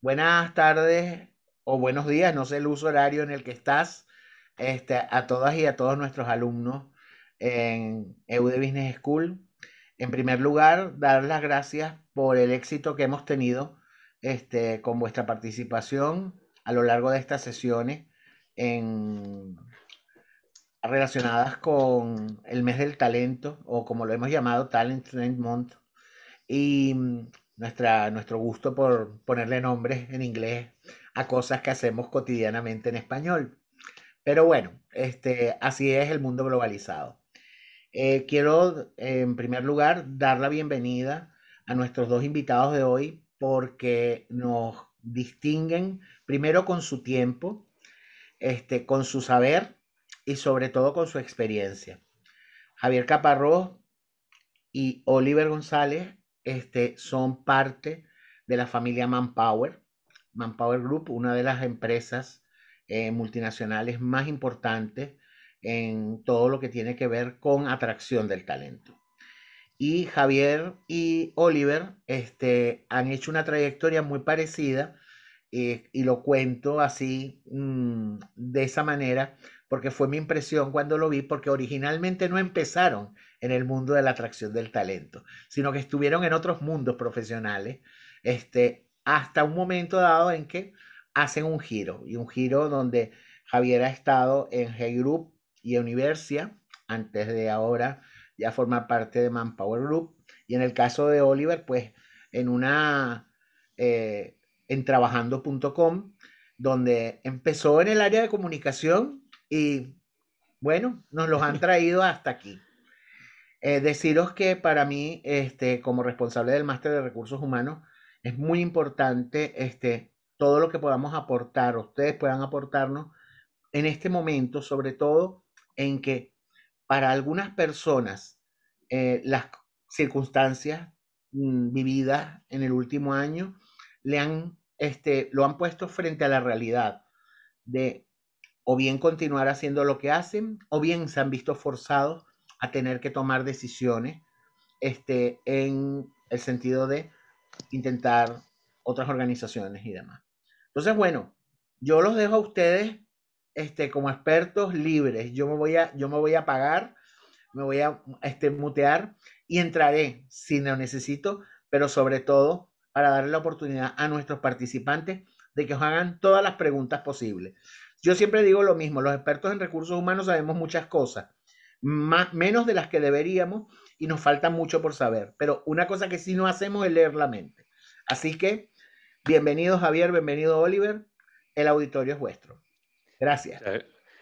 buenas tardes o buenos días, no sé el uso horario en el que estás, este, a todas y a todos nuestros alumnos en EUD Business School. En primer lugar, dar las gracias por el éxito que hemos tenido este, con vuestra participación a lo largo de estas sesiones relacionadas con el mes del talento o como lo hemos llamado Talent Trend Month. Y nuestro gusto por ponerle nombres en inglés a cosas que hacemos cotidianamente en español. Pero bueno, este, así es el mundo globalizado. Eh, quiero, en primer lugar, dar la bienvenida a nuestros dos invitados de hoy porque nos distinguen primero con su tiempo, este, con su saber y sobre todo con su experiencia. Javier Caparrós y Oliver González este, son parte de la familia Manpower, Manpower Group, una de las empresas eh, multinacionales más importantes en todo lo que tiene que ver con atracción del talento. Y Javier y Oliver este, han hecho una trayectoria muy parecida eh, y lo cuento así mm, de esa manera porque fue mi impresión cuando lo vi, porque originalmente no empezaron en el mundo de la atracción del talento, sino que estuvieron en otros mundos profesionales, este, hasta un momento dado en que hacen un giro, y un giro donde Javier ha estado en G Group y Universia, antes de ahora ya forma parte de Manpower Group, y en el caso de Oliver, pues en una, eh, en trabajando.com, donde empezó en el área de comunicación y bueno, nos los han traído hasta aquí. Eh, deciros que para mí, este, como responsable del máster de recursos humanos, es muy importante este, todo lo que podamos aportar, ustedes puedan aportarnos en este momento, sobre todo en que para algunas personas eh, las circunstancias mm, vividas en el último año le han, este, lo han puesto frente a la realidad de o bien continuar haciendo lo que hacen o bien se han visto forzados a tener que tomar decisiones este, en el sentido de intentar otras organizaciones y demás. Entonces, bueno, yo los dejo a ustedes este, como expertos libres. Yo me voy a, yo me voy a pagar, me voy a este, mutear y entraré si lo necesito, pero sobre todo para darle la oportunidad a nuestros participantes de que os hagan todas las preguntas posibles. Yo siempre digo lo mismo, los expertos en recursos humanos sabemos muchas cosas, menos de las que deberíamos y nos falta mucho por saber. Pero una cosa que sí no hacemos es leer la mente. Así que, bienvenido Javier, bienvenido Oliver, el auditorio es vuestro. Gracias.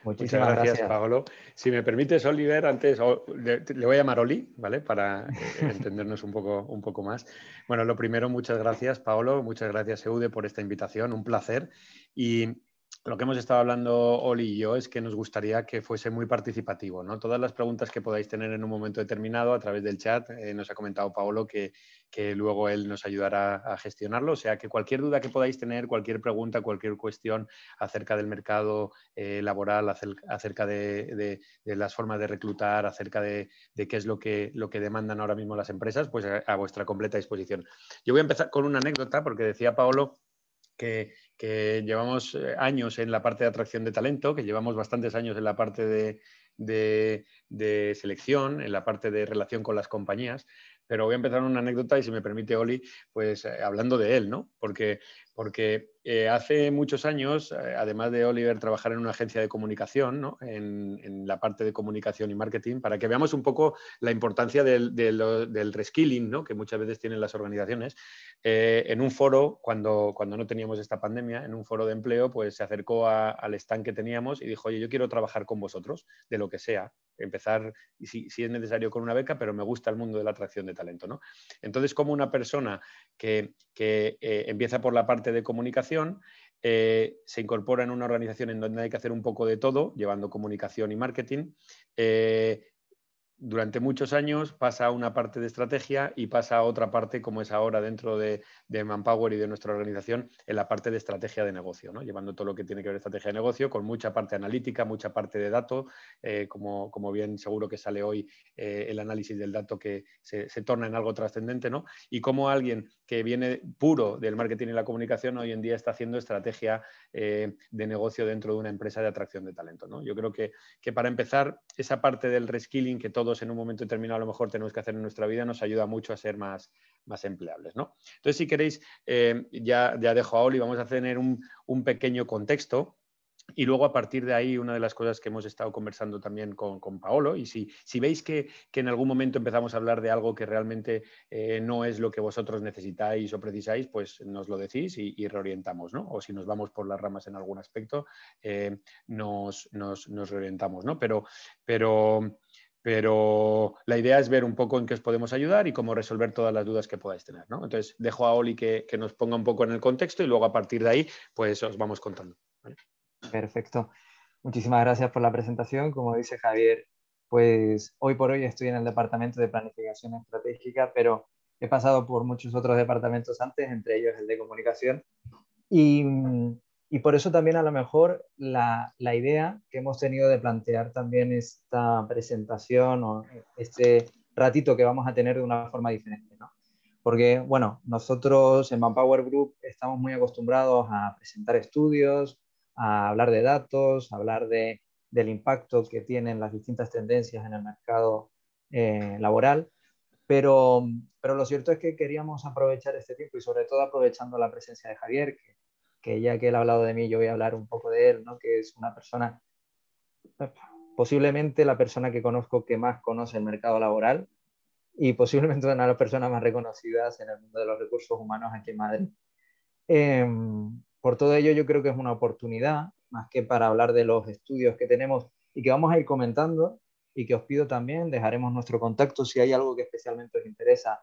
Muchísimas Muchas gracias, Paolo. Si me permites, Oliver, antes le, voy a llamar Oli, ¿vale? Para eh, entendernos un poco, un poco más. Bueno, lo primero, muchas gracias, Paolo. Muchas gracias, Eude, por esta invitación. Un placer. Y, lo que hemos estado hablando Oli y yo es que nos gustaría que fuese muy participativo, ¿no? Todas las preguntas que podáis tener en un momento determinado a través del chat, eh, nos ha comentado Paolo que, que, luego él nos ayudará a gestionarlo, o sea que cualquier duda que podáis tener, cualquier pregunta, cualquier cuestión acerca del mercado eh, laboral, acerca de, las formas de reclutar, acerca de, qué es lo que, lo que demandan ahora mismo las empresas, pues a vuestra completa disposición. Yo voy a empezar con una anécdota porque decía Paolo que, que llevamos eh, años en la parte de atracción de talento, que llevamos bastantes años en la parte de, selección, en la parte de relación con las compañías. Pero voy a empezar una anécdota y si me permite Oli, pues eh, hablando de él, ¿no? Porque porque eh, hace muchos años, eh, además de Oliver trabajar en una agencia de comunicación, en, la parte de comunicación y marketing, para que veamos un poco la importancia del, reskilling que muchas veces tienen las organizaciones, eh, en un foro, cuando, cuando no teníamos esta pandemia, en un foro de empleo, pues se acercó al stand que teníamos y dijo, oye, yo quiero trabajar con vosotros, de lo que sea, empezar, si, si es necesario, con una beca, pero me gusta el mundo de la atracción de talento. ¿no? Entonces, como una persona que, empieza por la parte de comunicación, eh, se incorpora en una organización en donde hay que hacer un poco de todo, llevando comunicación y marketing. Eh, durante muchos años pasa una parte de estrategia y pasa otra parte, como es ahora dentro de, Manpower y de nuestra organización, en la parte de estrategia de negocio, ¿no? llevando todo lo que tiene que ver estrategia de negocio, con mucha parte analítica, mucha parte de dato, eh, como, como, bien seguro que sale hoy eh, el análisis del dato que se, torna en algo trascendente, ¿no? y como alguien que viene puro del marketing y la comunicación hoy en día está haciendo estrategia eh, de negocio dentro de una empresa de atracción de talento. ¿no? Yo creo que, que para empezar, esa parte del reskilling que todo en un momento determinado a lo mejor tenemos que hacer en nuestra vida, nos ayuda mucho a ser más, más empleables. ¿no? Entonces, si queréis, eh, ya, ya, dejo a Oli, vamos a tener un, pequeño contexto. Y luego a partir de ahí, una de las cosas que hemos estado conversando también con, Paolo, y si, si veis que, en algún momento empezamos a hablar de algo que realmente eh, no es lo que vosotros necesitáis o precisáis, pues nos lo decís y, reorientamos, ¿no? O si nos vamos por las ramas en algún aspecto, eh, nos, nos, nos, reorientamos, ¿no? Pero, pero pero la idea es ver un poco en qué os podemos ayudar y cómo resolver todas las dudas que podáis tener. ¿no? Entonces, dejo a Oli que, nos ponga un poco en el contexto y luego a partir de ahí, pues os vamos contando. Perfecto. Muchísimas gracias por la presentación. Como dice Javier, pues hoy por hoy estoy en el Departamento de Planificación Estratégica, pero he pasado por muchos otros departamentos antes, entre ellos el de comunicación. Y mm, y por eso también a lo mejor la, la idea que hemos tenido de plantear también esta presentación o este ratito que vamos a tener de una forma diferente, ¿no? Porque, bueno, nosotros en Manpower Group estamos muy acostumbrados a presentar estudios, a hablar de datos, a hablar de, del impacto que tienen las distintas tendencias en el mercado eh, laboral, pero, pero lo cierto es que queríamos aprovechar este tiempo y sobre todo aprovechando la presencia de Javier, que ya que él ha hablado de mí, yo voy a hablar un poco de él, ¿no? que es una persona, posiblemente la persona que conozco que más conoce el mercado laboral y posiblemente una de las personas más reconocidas en el mundo de los recursos humanos aquí en Madrid. Em, por todo ello, yo creo que es una oportunidad, más que para hablar de los estudios que tenemos y que vamos a ir comentando, y que os pido también, dejaremos nuestro contacto si hay algo que especialmente os interesa,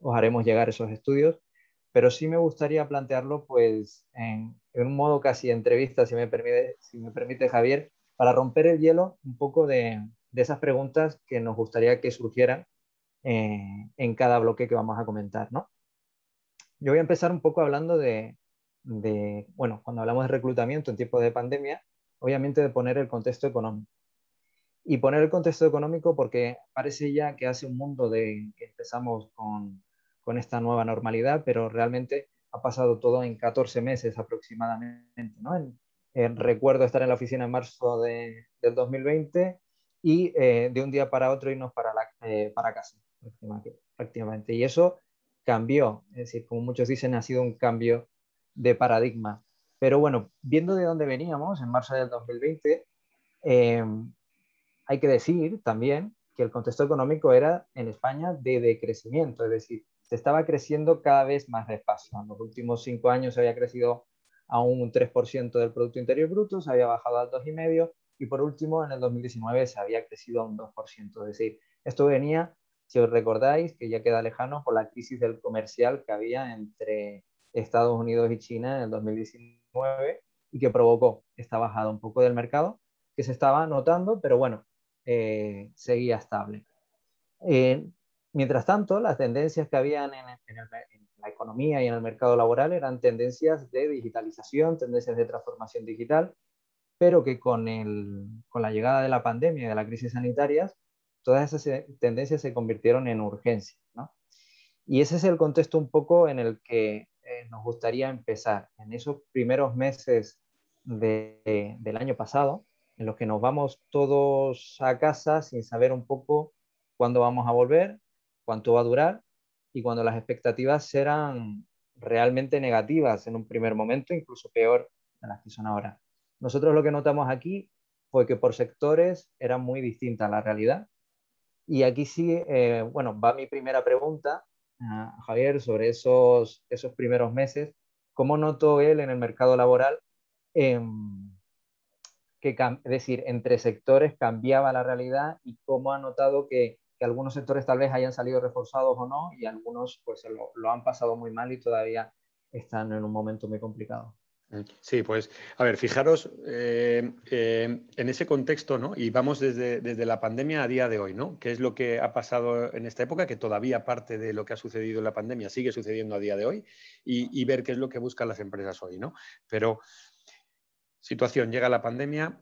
os haremos llegar esos estudios pero sí me gustaría plantearlo pues en, un modo casi entrevista, si me permite, si me permite Javier, para romper el hielo un poco de, esas preguntas que nos gustaría que surgieran eh, en cada bloque que vamos a comentar. Yo voy a empezar un poco hablando de, bueno, cuando hablamos de reclutamiento en tiempos de pandemia, obviamente de poner el contexto económico. Y poner el contexto económico porque parece ya que hace un mundo de que empezamos con, con esta nueva normalidad, pero realmente ha pasado todo en 14 meses aproximadamente. ¿no? recuerdo estar en la oficina en marzo de, del 2020 y eh, de un día para otro irnos para, la, eh, para casa prácticamente. Y eso cambió, es decir, como muchos dicen, ha sido un cambio de paradigma. Pero bueno, viendo de dónde veníamos en marzo del 2020, em, hay que decir también que el contexto económico era en España de decrecimiento, es decir, se estaba creciendo cada vez más despacio. En los últimos cinco años se había crecido a un 3% del Producto Interior Bruto, se había bajado al 2,5% y por último en el 2019 se había crecido a un 2%. Es decir, esto venía, si os recordáis, que ya queda lejano, por la crisis del comercial que había entre Estados Unidos y China en el 2019 y que provocó esta bajada un poco del mercado que se estaba notando, pero bueno, eh, seguía estable. En... Eh, Mientras tanto, las tendencias que habían en, la economía y en el mercado laboral eran tendencias de digitalización, tendencias de transformación digital, pero que con, con la llegada de la pandemia y de la crisis sanitarias, todas esas eh, tendencias se convirtieron en urgencia. ¿no? Y ese es el contexto un poco en el que eh, nos gustaría empezar, en esos primeros meses del año pasado, en los que nos vamos todos a casa sin saber un poco cuándo vamos a volver, cuánto va a durar y cuando las expectativas serán realmente negativas en un primer momento, incluso peor de las que son ahora. Nosotros lo que notamos aquí fue que por sectores era muy distinta la realidad. Y aquí sí, eh, bueno, va mi primera pregunta, ah, Javier, sobre esos, esos primeros meses. ¿Cómo notó él en el mercado laboral em, que, es decir, entre sectores cambiaba la realidad y cómo ha notado que algunos sectores tal vez hayan salido reforzados o no y algunos pues lo, han pasado muy mal y todavía están en un momento muy complicado. Sí, pues, a ver, fijaros eh, eh, en ese contexto, ¿no? Y vamos desde, desde, la pandemia a día de hoy, ¿no? ¿Qué es lo que ha pasado en esta época? Que todavía parte de lo que ha sucedido en la pandemia sigue sucediendo a día de hoy y ver qué es lo que buscan las empresas hoy, ¿no? Pero, situación, llega la pandemia,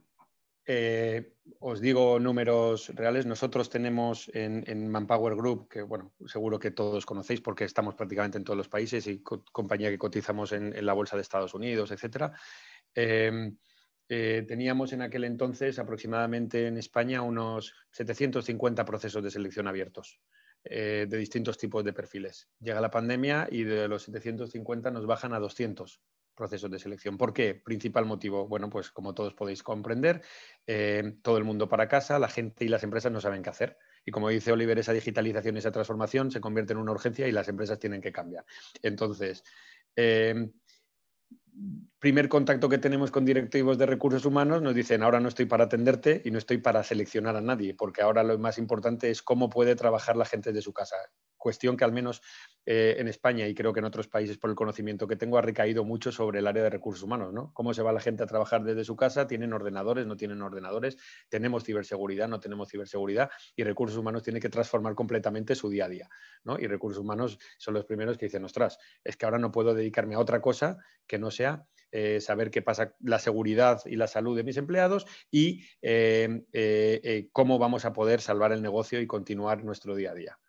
eh, os digo números reales. Nosotros tenemos en, Manpower Group, que bueno, seguro que todos conocéis porque estamos prácticamente en todos los países y compañía que cotizamos en, la bolsa de Estados Unidos, etcétera. Em, eh, teníamos en aquel entonces aproximadamente en España unos 750 procesos de selección abiertos eh, de distintos tipos de perfiles. Llega la pandemia y de los 750 nos bajan a 200 procesos de selección. ¿Por qué? Principal motivo, bueno, pues como todos podéis comprender, eh, todo el mundo para casa, la gente y las empresas no saben qué hacer. Y como dice Oliver, esa digitalización esa transformación se convierte en una urgencia y las empresas tienen que cambiar. Entonces, eh, primer contacto que tenemos con directivos de recursos humanos nos dicen ahora no estoy para atenderte y no estoy para seleccionar a nadie, porque ahora lo más importante es cómo puede trabajar la gente de su casa cuestión que al menos eh, en España y creo que en otros países, por el conocimiento que tengo, ha recaído mucho sobre el área de recursos humanos, ¿no? Cómo se va la gente a trabajar desde su casa, tienen ordenadores, no tienen ordenadores, tenemos ciberseguridad, no tenemos ciberseguridad y recursos humanos tiene que transformar completamente su día a día, ¿no? Y recursos humanos son los primeros que dicen, ostras, es que ahora no puedo dedicarme a otra cosa que no sea eh, saber qué pasa la seguridad y la salud de mis empleados y eh, cómo vamos a poder salvar el negocio y continuar nuestro día a día.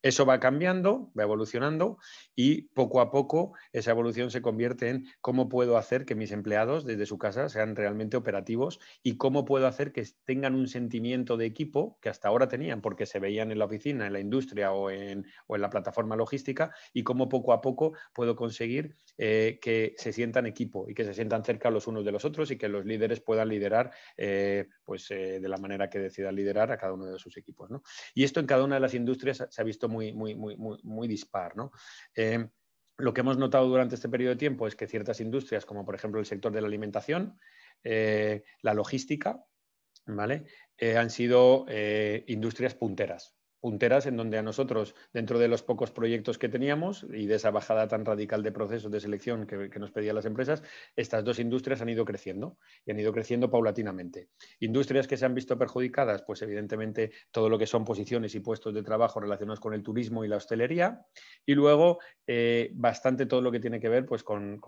Eso va cambiando, va evolucionando y poco a poco esa evolución se convierte en cómo puedo hacer que mis empleados desde su casa sean realmente operativos y cómo puedo hacer que tengan un sentimiento de equipo que hasta ahora tenían porque se veían en la oficina, en la industria o en, la plataforma logística y cómo poco a poco puedo conseguir eh, que se sientan equipo y que se sientan cerca los unos de los otros y que los líderes puedan liderar eh, pues, eh, de la manera que decidan liderar a cada uno de sus equipos. Y esto en cada una de las industrias se ha visto muy, muy, muy, muy, dispar. lo que hemos notado durante este periodo de tiempo es que ciertas industrias, como por ejemplo el sector de la alimentación, la logística, ¿vale? han sido industrias punteras punteras en donde a nosotros, dentro de los pocos proyectos que teníamos y de esa bajada tan radical de procesos de selección que, nos pedían las empresas, estas dos industrias han ido creciendo y han ido creciendo paulatinamente. Industrias que se han visto perjudicadas, pues evidentemente todo lo que son posiciones y puestos de trabajo relacionados con el turismo y la hostelería y luego eh, bastante todo lo que tiene que ver pues, con,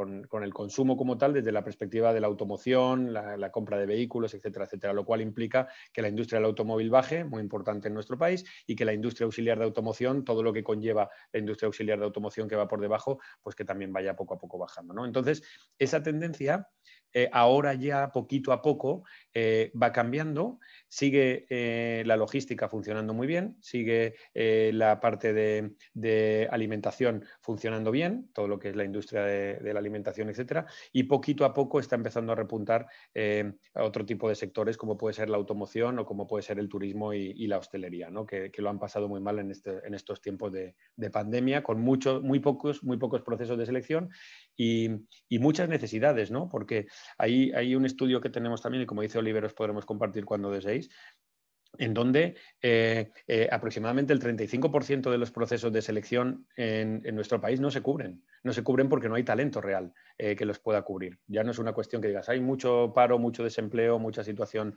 el consumo como tal desde la perspectiva de la automoción, la, compra de vehículos, etcétera, etcétera, lo cual implica que la industria del automóvil baje, muy importante en nuestro país, y que que la industria auxiliar de automoción, todo lo que conlleva la industria auxiliar de automoción que va por debajo, pues que también vaya poco a poco bajando. ¿no? Entonces, esa tendencia eh, ahora ya poquito a poco eh, va cambiando, sigue eh, la logística funcionando muy bien, sigue eh, la parte de, alimentación funcionando bien, todo lo que es la industria de, la alimentación, etcétera, y poquito a poco está empezando a repuntar a otro tipo de sectores como puede ser la automoción o como puede ser el turismo y, la hostelería, que, lo han pasado muy mal en, este, estos tiempos de, pandemia, con muchos, muy, pocos, muy pocos procesos de selección y, muchas necesidades, porque hay un estudio que tenemos también, y como dice os podremos compartir cuando deseéis, en donde eh, eh, aproximadamente el 35% de los procesos de selección en, nuestro país no se cubren. No se cubren porque no hay talento real eh, que los pueda cubrir. Ya no es una cuestión que digas, hay mucho paro, mucho desempleo, mucha situación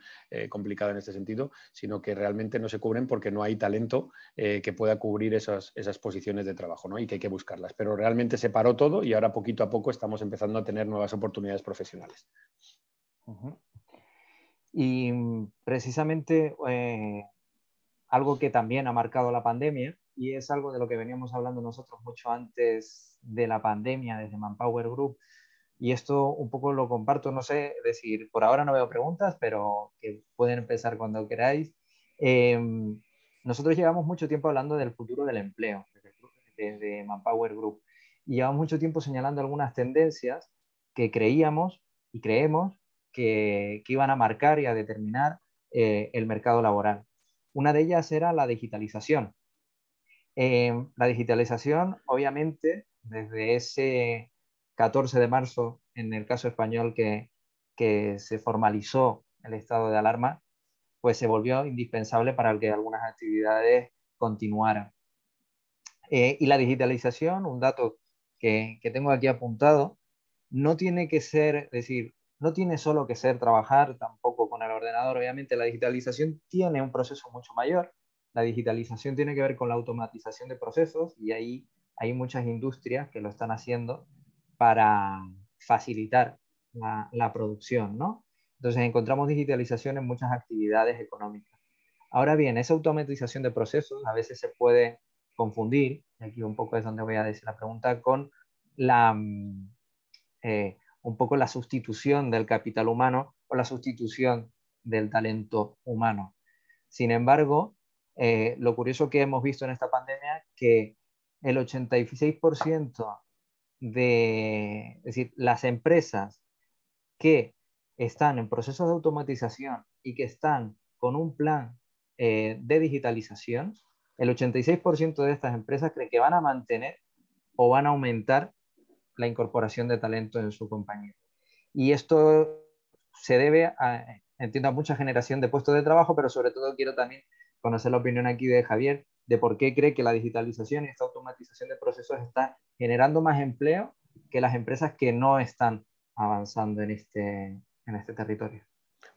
complicada en este sentido, sino que realmente no se cubren porque no hay talento que pueda cubrir esas, posiciones de trabajo ¿no? y que hay que buscarlas. Pero realmente se paró todo y ahora poquito a poco estamos empezando a tener nuevas oportunidades profesionales. Y mm, precisamente eh, algo que también ha marcado la pandemia, y es algo de lo que veníamos hablando nosotros mucho antes de la pandemia desde Manpower Group, y esto un poco lo comparto, no sé, decir, por ahora no veo preguntas, pero que pueden empezar cuando queráis. Eh, nosotros llevamos mucho tiempo hablando del futuro del empleo desde Manpower Group y llevamos mucho tiempo señalando algunas tendencias que creíamos y creemos que, iban a marcar y a determinar eh, el mercado laboral. Una de ellas era la digitalización. Em, la digitalización, obviamente, desde ese 14 de marzo, en el caso español que, se formalizó el estado de alarma, pues se volvió indispensable para que algunas actividades continuaran. Eh, y la digitalización, un dato que, que, tengo aquí apuntado, no tiene que ser, es decir, no tiene solo que ser trabajar tampoco con el ordenador, obviamente la digitalización tiene un proceso mucho mayor, la digitalización tiene que ver con la automatización de procesos y ahí hay muchas industrias que lo están haciendo para facilitar la, producción, ¿no? Entonces encontramos digitalización en muchas actividades económicas. Ahora bien, esa automatización de procesos a veces se puede confundir, y aquí un poco es donde voy a decir la pregunta, con la, mm, eh, un poco la sustitución del capital humano o la sustitución del talento humano. Sin embargo, eh, lo curioso que hemos visto en esta pandemia es que el 86% de decir, las empresas que están en procesos de automatización y que están con un plan eh, de digitalización, el 86% de estas empresas creen que van a mantener o van a aumentar la incorporación de talento en su compañía. Y esto se debe a, entiendo, a mucha generación de puestos de trabajo, pero sobre todo quiero también conocer la opinión aquí de Javier de por qué cree que la digitalización y esta automatización de procesos está generando más empleo que las empresas que no están avanzando en este, este territorio.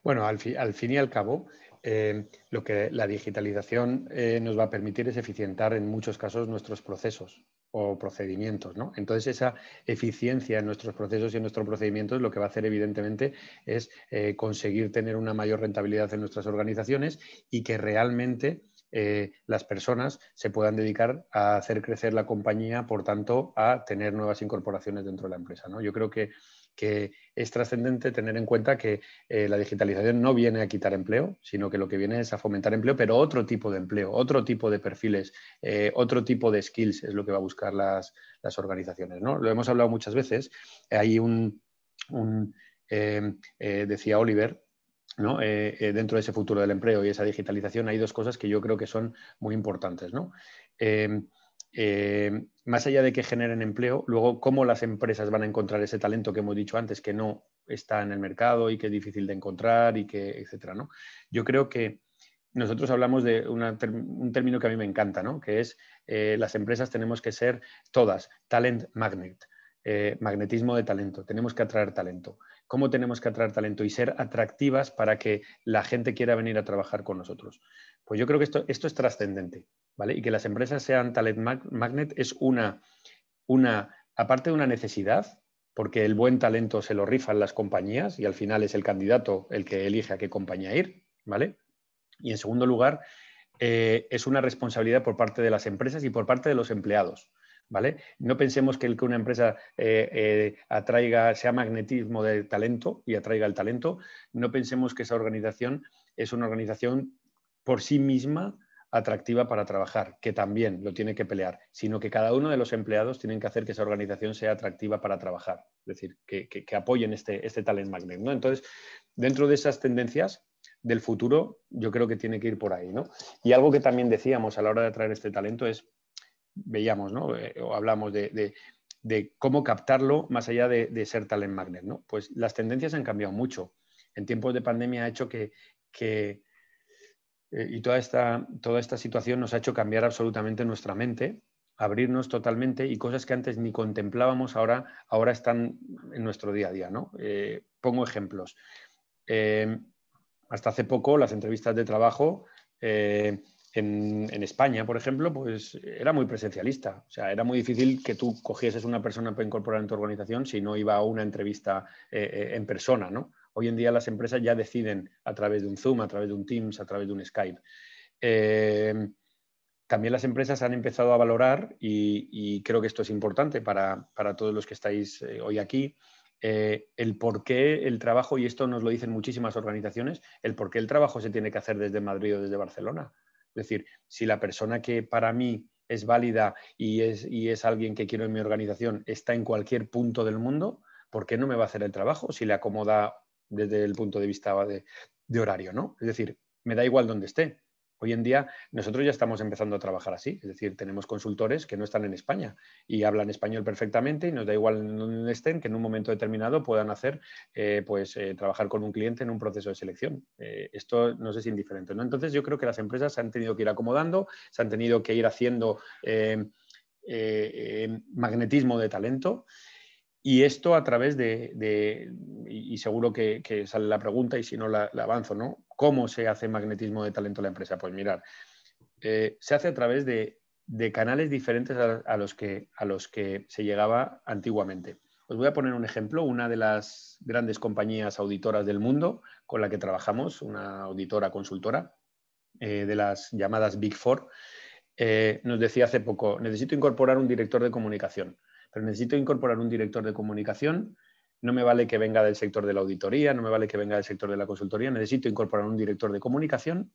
Bueno, al, fin y al cabo, eh, lo que la digitalización eh, nos va a permitir es eficientar en muchos casos nuestros procesos o procedimientos. ¿no? Entonces, esa eficiencia en nuestros procesos y en nuestros procedimientos lo que va a hacer, evidentemente, es eh, conseguir tener una mayor rentabilidad en nuestras organizaciones y que realmente eh, las personas se puedan dedicar a hacer crecer la compañía, por tanto, a tener nuevas incorporaciones dentro de la empresa. ¿no? Yo creo que que es trascendente tener en cuenta que eh, la digitalización no viene a quitar empleo, sino que lo que viene es a fomentar empleo, pero otro tipo de empleo, otro tipo de perfiles, eh, otro tipo de skills es lo que va a buscar las, las organizaciones. ¿no? Lo hemos hablado muchas veces. Hay un, eh, decía Oliver, ¿no? dentro de ese futuro del empleo y esa digitalización hay dos cosas que yo creo que son muy importantes. ¿no? Eh, más allá de que generen empleo, luego cómo las empresas van a encontrar ese talento que hemos dicho antes, que no está en el mercado y que es difícil de encontrar y que, etcétera, ¿no? Yo creo que nosotros hablamos de un término que a mí me encanta, Que es eh, las empresas tenemos que ser todas talent magnet, eh, magnetismo de talento, tenemos que atraer talento cómo tenemos que atraer talento y ser atractivas para que la gente quiera venir a trabajar con nosotros. Pues yo creo que esto, esto es trascendente, ¿vale? Y que las empresas sean talent magnet es una, una, aparte de una necesidad, porque el buen talento se lo rifan las compañías y al final es el candidato el que elige a qué compañía ir, ¿vale? Y en segundo lugar, eh, es una responsabilidad por parte de las empresas y por parte de los empleados. No pensemos que el que una empresa eh, eh, atraiga, sea magnetismo de talento y atraiga el talento, no pensemos que esa organización es una organización por sí misma atractiva para trabajar, que también lo tiene que pelear, sino que cada uno de los empleados tienen que hacer que esa organización sea atractiva para trabajar, es decir, que, apoyen este, este, talent magnet. Entonces, dentro de esas tendencias, del futuro, yo creo que tiene que ir por ahí, Y algo que también decíamos a la hora de atraer este talento es veíamos, ¿no? Eh, o hablamos de, cómo captarlo más allá de, de, ser talent magnet, ¿no? Pues las tendencias han cambiado mucho. En tiempos de pandemia ha hecho que, eh, y toda esta, toda esta situación nos ha hecho cambiar absolutamente nuestra mente, abrirnos totalmente y cosas que antes ni contemplábamos ahora, ahora están en nuestro día a día, ¿no? Eh, pongo ejemplos. hasta hace poco las entrevistas de trabajo en, España, por ejemplo, pues era muy presencialista. O sea, era muy difícil que tú cogieses una persona para incorporar en tu organización si no iba a una entrevista eh, eh, en persona, ¿no? Hoy en día las empresas ya deciden a través de un Zoom, a través de un Teams, a través de un Skype. Eh, también las empresas han empezado a valorar, y, creo que esto es importante para, todos los que estáis hoy aquí, el por qué el trabajo, y esto nos lo dicen muchísimas organizaciones, el por qué el trabajo se tiene que hacer desde Madrid o desde Barcelona. Es decir, si la persona que para mí es válida y es, es alguien que quiero en mi organización está en cualquier punto del mundo, ¿por qué no me va a hacer el trabajo si le acomoda desde el punto de vista de, de horario? ¿no? Es decir, me da igual donde esté. Hoy en día nosotros ya estamos empezando a trabajar así, es decir, tenemos consultores que no están en España y hablan español perfectamente y nos da igual donde estén, que en un momento determinado puedan hacer, eh, pues, eh, trabajar con un cliente en un proceso de selección. Eh, esto no es indiferente. ¿no? Entonces yo creo que las empresas se han tenido que ir acomodando, se han tenido que ir haciendo magnetismo de talento. Y esto a través de, y seguro que, sale la pregunta y si no la, la avanzo, ¿no? ¿Cómo se hace magnetismo de talento en la empresa? Pues mirar, eh, se hace a través de, canales diferentes a, los que, a los que se llegaba antiguamente. Os voy a poner un ejemplo, una de las grandes compañías auditoras del mundo con la que trabajamos, una auditora consultora eh, de las llamadas Big Four, eh, nos decía hace poco, necesito incorporar un director de comunicación, pero necesito incorporar un director de comunicación no me vale que venga del sector de la auditoría, no me vale que venga del sector de la consultoría, necesito incorporar un director de comunicación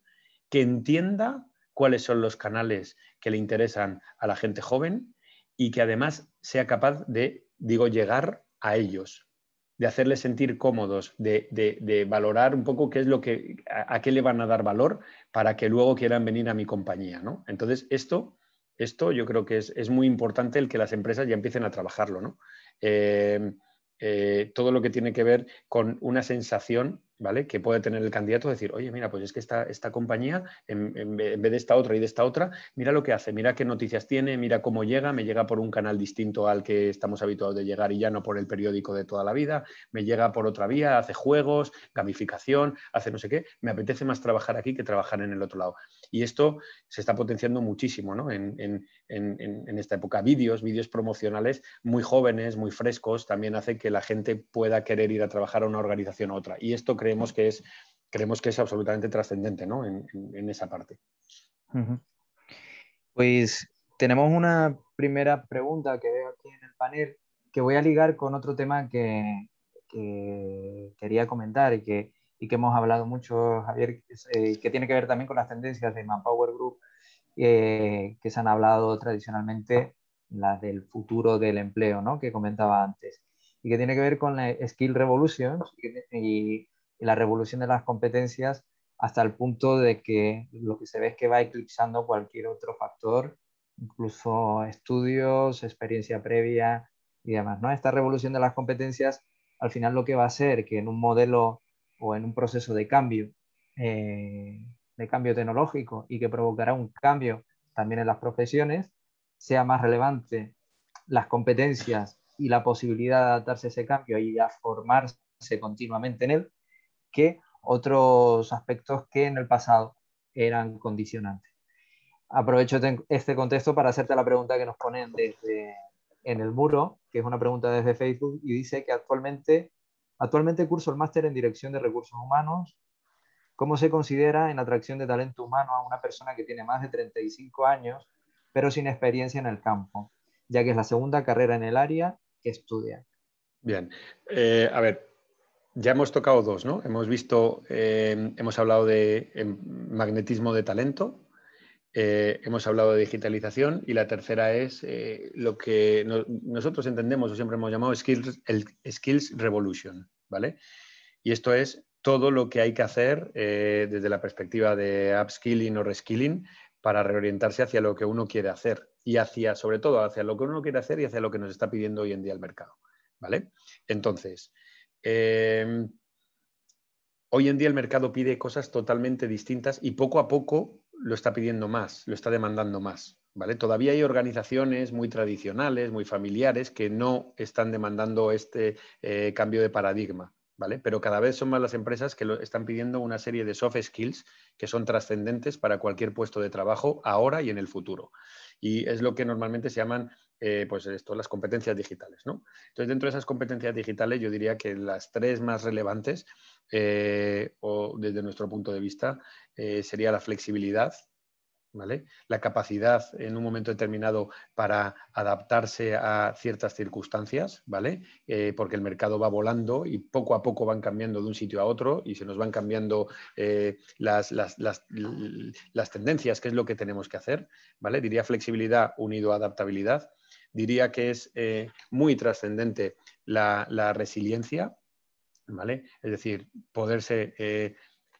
que entienda cuáles son los canales que le interesan a la gente joven y que además sea capaz de, digo, llegar a ellos, de hacerles sentir cómodos, de, valorar un poco qué es lo que, a, qué le van a dar valor para que luego quieran venir a mi compañía, ¿no? Entonces, esto, esto yo creo que es, muy importante el que las empresas ya empiecen a trabajarlo, ¿no? Eh, eh, todo lo que tiene que ver con una sensación ¿vale? que puede tener el candidato, decir, oye, mira, pues es que esta, esta compañía, en, vez de esta otra y de esta otra, mira lo que hace, mira qué noticias tiene, mira cómo llega, me llega por un canal distinto al que estamos habituados de llegar y ya no por el periódico de toda la vida, me llega por otra vía, hace juegos, gamificación, hace no sé qué, me apetece más trabajar aquí que trabajar en el otro lado. Y esto se está potenciando muchísimo ¿no? en en, esta época vídeos, vídeos promocionales muy jóvenes, muy frescos, también hace que la gente pueda querer ir a trabajar a una organización u otra. Y esto creemos que es, creemos que es absolutamente trascendente ¿no? en, esa parte. Pues tenemos una primera pregunta que veo aquí en el panel que voy a ligar con otro tema que, quería comentar y que, hemos hablado mucho, Javier, eh, que tiene que ver también con las tendencias de Manpower Group eh, que se han hablado tradicionalmente, las del futuro del empleo, ¿no? que comentaba antes, y que tiene que ver con la Skill Revolution y, la revolución de las competencias hasta el punto de que lo que se ve es que va eclipsando cualquier otro factor, incluso estudios, experiencia previa y demás. ¿no? Esta revolución de las competencias al final lo que va a hacer que en un modelo o en un proceso de cambio eh, de cambio tecnológico y que provocará un cambio también en las profesiones, sea más relevante las competencias y la posibilidad de adaptarse a ese cambio y a formarse continuamente en él, que otros aspectos que en el pasado eran condicionantes. Aprovecho este contexto para hacerte la pregunta que nos ponen en el muro, que es una pregunta desde Facebook, y dice que actualmente, actualmente curso el máster en Dirección de Recursos Humanos ¿Cómo se considera en atracción de talento humano a una persona que tiene más de 35 años, pero sin experiencia en el campo, ya que es la segunda carrera en el área que estudia? Bien, eh, a ver, ya hemos tocado dos, ¿no? Hemos visto, eh, hemos hablado de em, magnetismo de talento, eh, hemos hablado de digitalización y la tercera es lo que nosotros entendemos o siempre hemos llamado skills, el Skills Revolution, ¿vale? Y esto es todo lo que hay que hacer eh, desde la perspectiva de upskilling o reskilling para reorientarse hacia lo que uno quiere hacer y hacia, sobre todo, hacia lo que uno quiere hacer y hacia lo que nos está pidiendo hoy en día el mercado. ¿Vale? Entonces, eh, hoy en día el mercado pide cosas totalmente distintas y poco a poco lo está pidiendo más, lo está demandando más. ¿Vale? Todavía hay organizaciones muy tradicionales, muy familiares, que no están demandando este eh, cambio de paradigma. ¿vale? Pero cada vez son más las empresas que están pidiendo una serie de soft skills que son trascendentes para cualquier puesto de trabajo ahora y en el futuro. Y es lo que normalmente se llaman eh, pues esto, las competencias digitales. ¿no? Entonces, dentro de esas competencias digitales, yo diría que las tres más relevantes, eh, o desde nuestro punto de vista, eh, sería la flexibilidad, la capacidad en un momento determinado para adaptarse a ciertas circunstancias, ¿vale? Eh, porque el mercado va volando y poco a poco van cambiando de un sitio a otro y se nos van cambiando eh, las, tendencias, que es lo que tenemos que hacer, ¿vale? Diría flexibilidad unido a adaptabilidad. Diría que es eh, muy trascendente la, resiliencia, ¿Vale? Es decir, poderse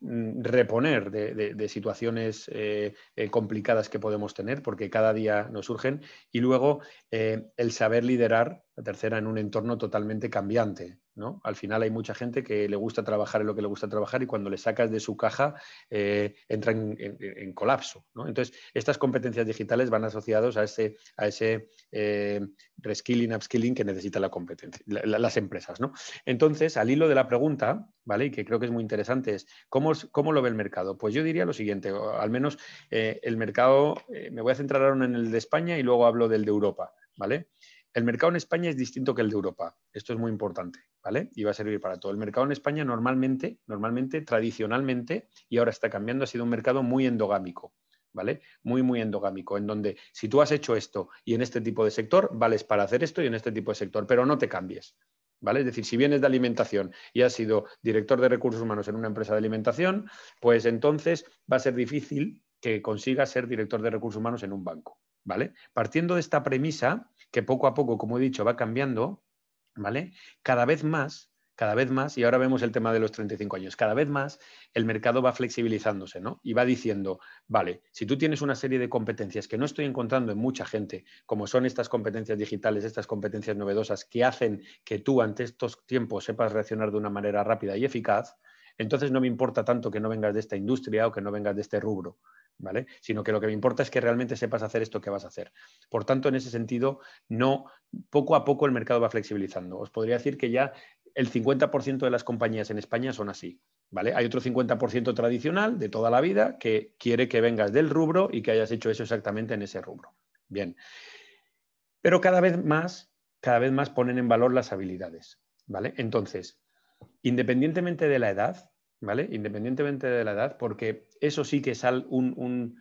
Mm, reponer de, situaciones eh, eh, complicadas que podemos tener, porque cada día nos surgen, y luego eh, el saber liderar, la tercera, en un entorno totalmente cambiante. Al final hay mucha gente que le gusta trabajar en lo que le gusta trabajar y cuando le sacas de su caja eh, entra en, colapso. Entonces, estas competencias digitales van asociados a ese, eh, reskilling, upskilling que necesita la competencia, las empresas. Entonces, al hilo de la pregunta, ¿vale? y que creo que es muy interesante, es ¿cómo, cómo lo ve el mercado? Pues yo diría lo siguiente, al menos eh, el mercado, me voy a centrar ahora en el de España y luego hablo del de Europa. ¿vale? El mercado en España es distinto que el de Europa. Esto es muy importante, ¿vale? Y va a servir para todo. El mercado en España normalmente, normalmente, tradicionalmente, y ahora está cambiando, ha sido un mercado muy endogámico, ¿vale? Muy, muy endogámico, en donde si tú has hecho esto y en este tipo de sector, vales para hacer esto y en este tipo de sector, pero no te cambies. ¿Vale? Es decir, si vienes de alimentación y has sido director de recursos humanos en una empresa de alimentación, pues entonces va a ser difícil que consigas ser director de recursos humanos en un banco. ¿Vale? Partiendo de esta premisa, que poco a poco, como he dicho, va cambiando, ¿vale? Cada vez más, cada vez más, y ahora vemos el tema de los 35 años, cada vez más el mercado va flexibilizándose, ¿no? Y va diciendo, vale, si tú tienes una serie de competencias que no estoy encontrando en mucha gente, como son estas competencias digitales, estas competencias novedosas que hacen que tú ante estos tiempos sepas reaccionar de una manera rápida y eficaz, entonces no me importa tanto que no vengas de esta industria o que no vengas de este rubro. Sino que lo que me importa es que realmente sepas hacer esto que vas a hacer. Por tanto, en ese sentido, no, poco a poco el mercado va flexibilizando. Os podría decir que ya el 50% de las compañías en España son así. ¿Vale? Hay otro 50% tradicional de toda la vida que quiere que vengas del rubro y que hayas hecho eso exactamente en ese rubro. Bien. Pero cada vez más, cada vez más ponen en valor las habilidades. ¿Vale? Entonces, independientemente de la edad, ¿vale? Independientemente de la edad, porque eso sí que es un,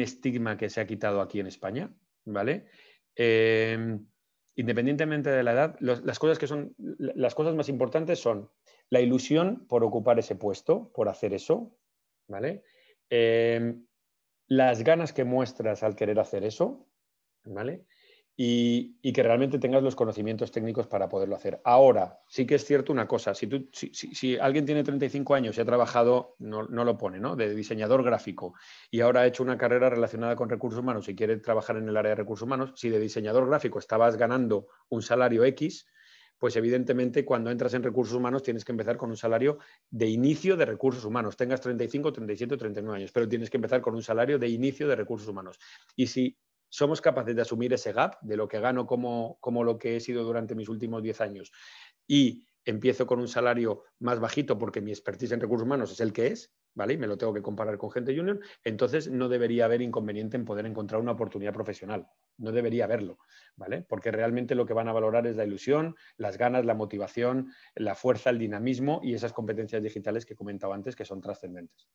estigma que se ha quitado aquí en España, ¿vale? Eh, independientemente de la edad, las, cosas que son, las cosas más importantes son la ilusión por ocupar ese puesto, por hacer eso, ¿vale? Eh, las ganas que muestras al querer hacer eso, ¿vale? y, que realmente tengas los conocimientos técnicos para poderlo hacer. Ahora, sí que es cierto una cosa, si, tú, si, alguien tiene 35 años y ha trabajado, no, lo pone, ¿no? de diseñador gráfico, y ahora ha hecho una carrera relacionada con recursos humanos y quiere trabajar en el área de recursos humanos, si de diseñador gráfico estabas ganando un salario X, pues evidentemente cuando entras en recursos humanos tienes que empezar con un salario de inicio de recursos humanos, tengas 35, 37 39 años, pero tienes que empezar con un salario de inicio de recursos humanos. Y si somos capaces de asumir ese gap de lo que gano como, como lo que he sido durante mis últimos 10 años y empiezo con un salario más bajito porque mi expertise en recursos humanos es el que es, ¿vale? Y me lo tengo que comparar con gente junior, entonces no debería haber inconveniente en poder encontrar una oportunidad profesional. No debería haberlo, ¿vale? Porque realmente lo que van a valorar es la ilusión, las ganas, la motivación, la fuerza, el dinamismo y esas competencias digitales que comentaba antes que son trascendentes.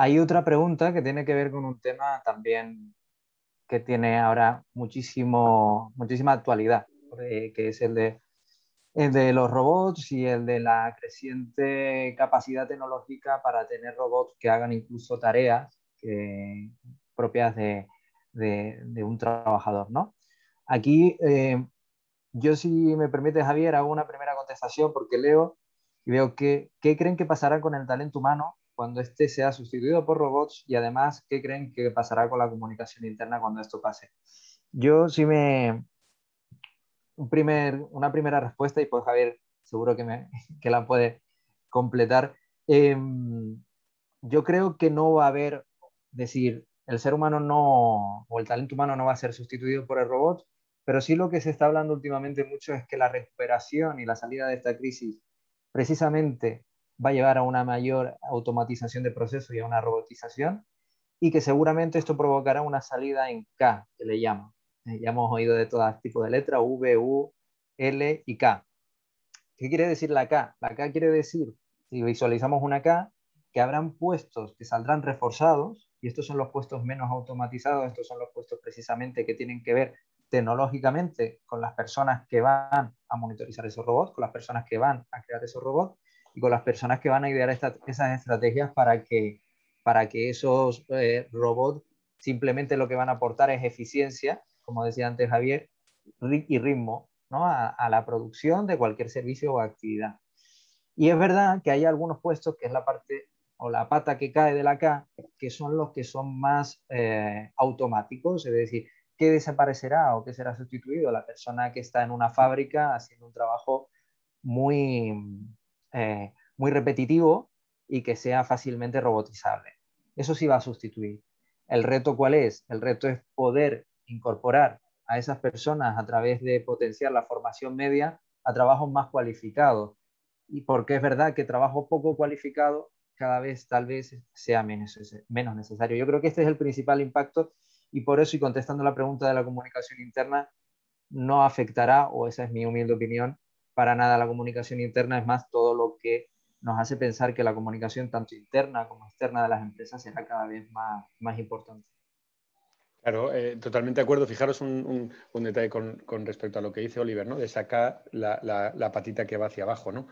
Hay otra pregunta que tiene que ver con un tema también que tiene ahora muchísimo, muchísima actualidad, eh, que es el de, los robots y el de la creciente capacidad tecnológica para tener robots que hagan incluso tareas propias de, un trabajador. ¿no? Aquí, eh, yo si me permite, Javier, hago una primera contestación porque leo y veo que, ¿qué creen que pasará con el talento humano cuando este sea sustituido por robots y además qué creen que pasará con la comunicación interna cuando esto pase. Yo sí me... una primera respuesta y pues Javier seguro que, me, la puede completar. Em, yo creo que no va a haber, decir, el ser humano no, o el talento humano no va a ser sustituido por el robot, pero sí lo que se está hablando últimamente mucho es que la recuperación y la salida de esta crisis precisamente va a llevar a una mayor automatización de procesos y a una robotización, y que seguramente esto provocará una salida en K, que le llamo. Eh, ya hemos oído de todo tipo de letra, V, U, L y K. ¿Qué quiere decir la K? La K quiere decir, si visualizamos una K, que habrán puestos que saldrán reforzados, y estos son los puestos menos automatizados, estos son los puestos precisamente que tienen que ver tecnológicamente con las personas que van a monitorizar esos robots, con las personas que van a crear esos robots, con las personas que van a idear esas estrategias para que, para que esos eh, robots simplemente lo que van a aportar es eficiencia, como decía antes Javier, y ritmo ¿no? a, la producción de cualquier servicio o actividad. Y es verdad que hay algunos puestos, que es la parte o la pata que cae de la K, que son los que son más eh, automáticos, es decir, ¿qué desaparecerá o qué será sustituido? La persona que está en una fábrica haciendo un trabajo muy, eh, muy repetitivo y que sea fácilmente robotizable. Eso sí va a sustituir. ¿El reto cuál es? El reto es poder incorporar a esas personas a través de potenciar la formación media a trabajos más cualificados. Y porque es verdad que trabajo poco cualificado cada vez tal vez sea menos, menos necesario. Yo creo que este es el principal impacto y por eso, y contestando la pregunta de la comunicación interna, no afectará, o esa es mi humilde opinión, para nada la comunicación interna, es más todo lo que nos hace pensar que la comunicación tanto interna como externa de las empresas será cada vez más, importante. Claro, eh, totalmente de acuerdo. Fijaros un, detalle con, respecto a lo que dice Oliver, ¿no? De sacar la, patita que va hacia abajo, ¿no?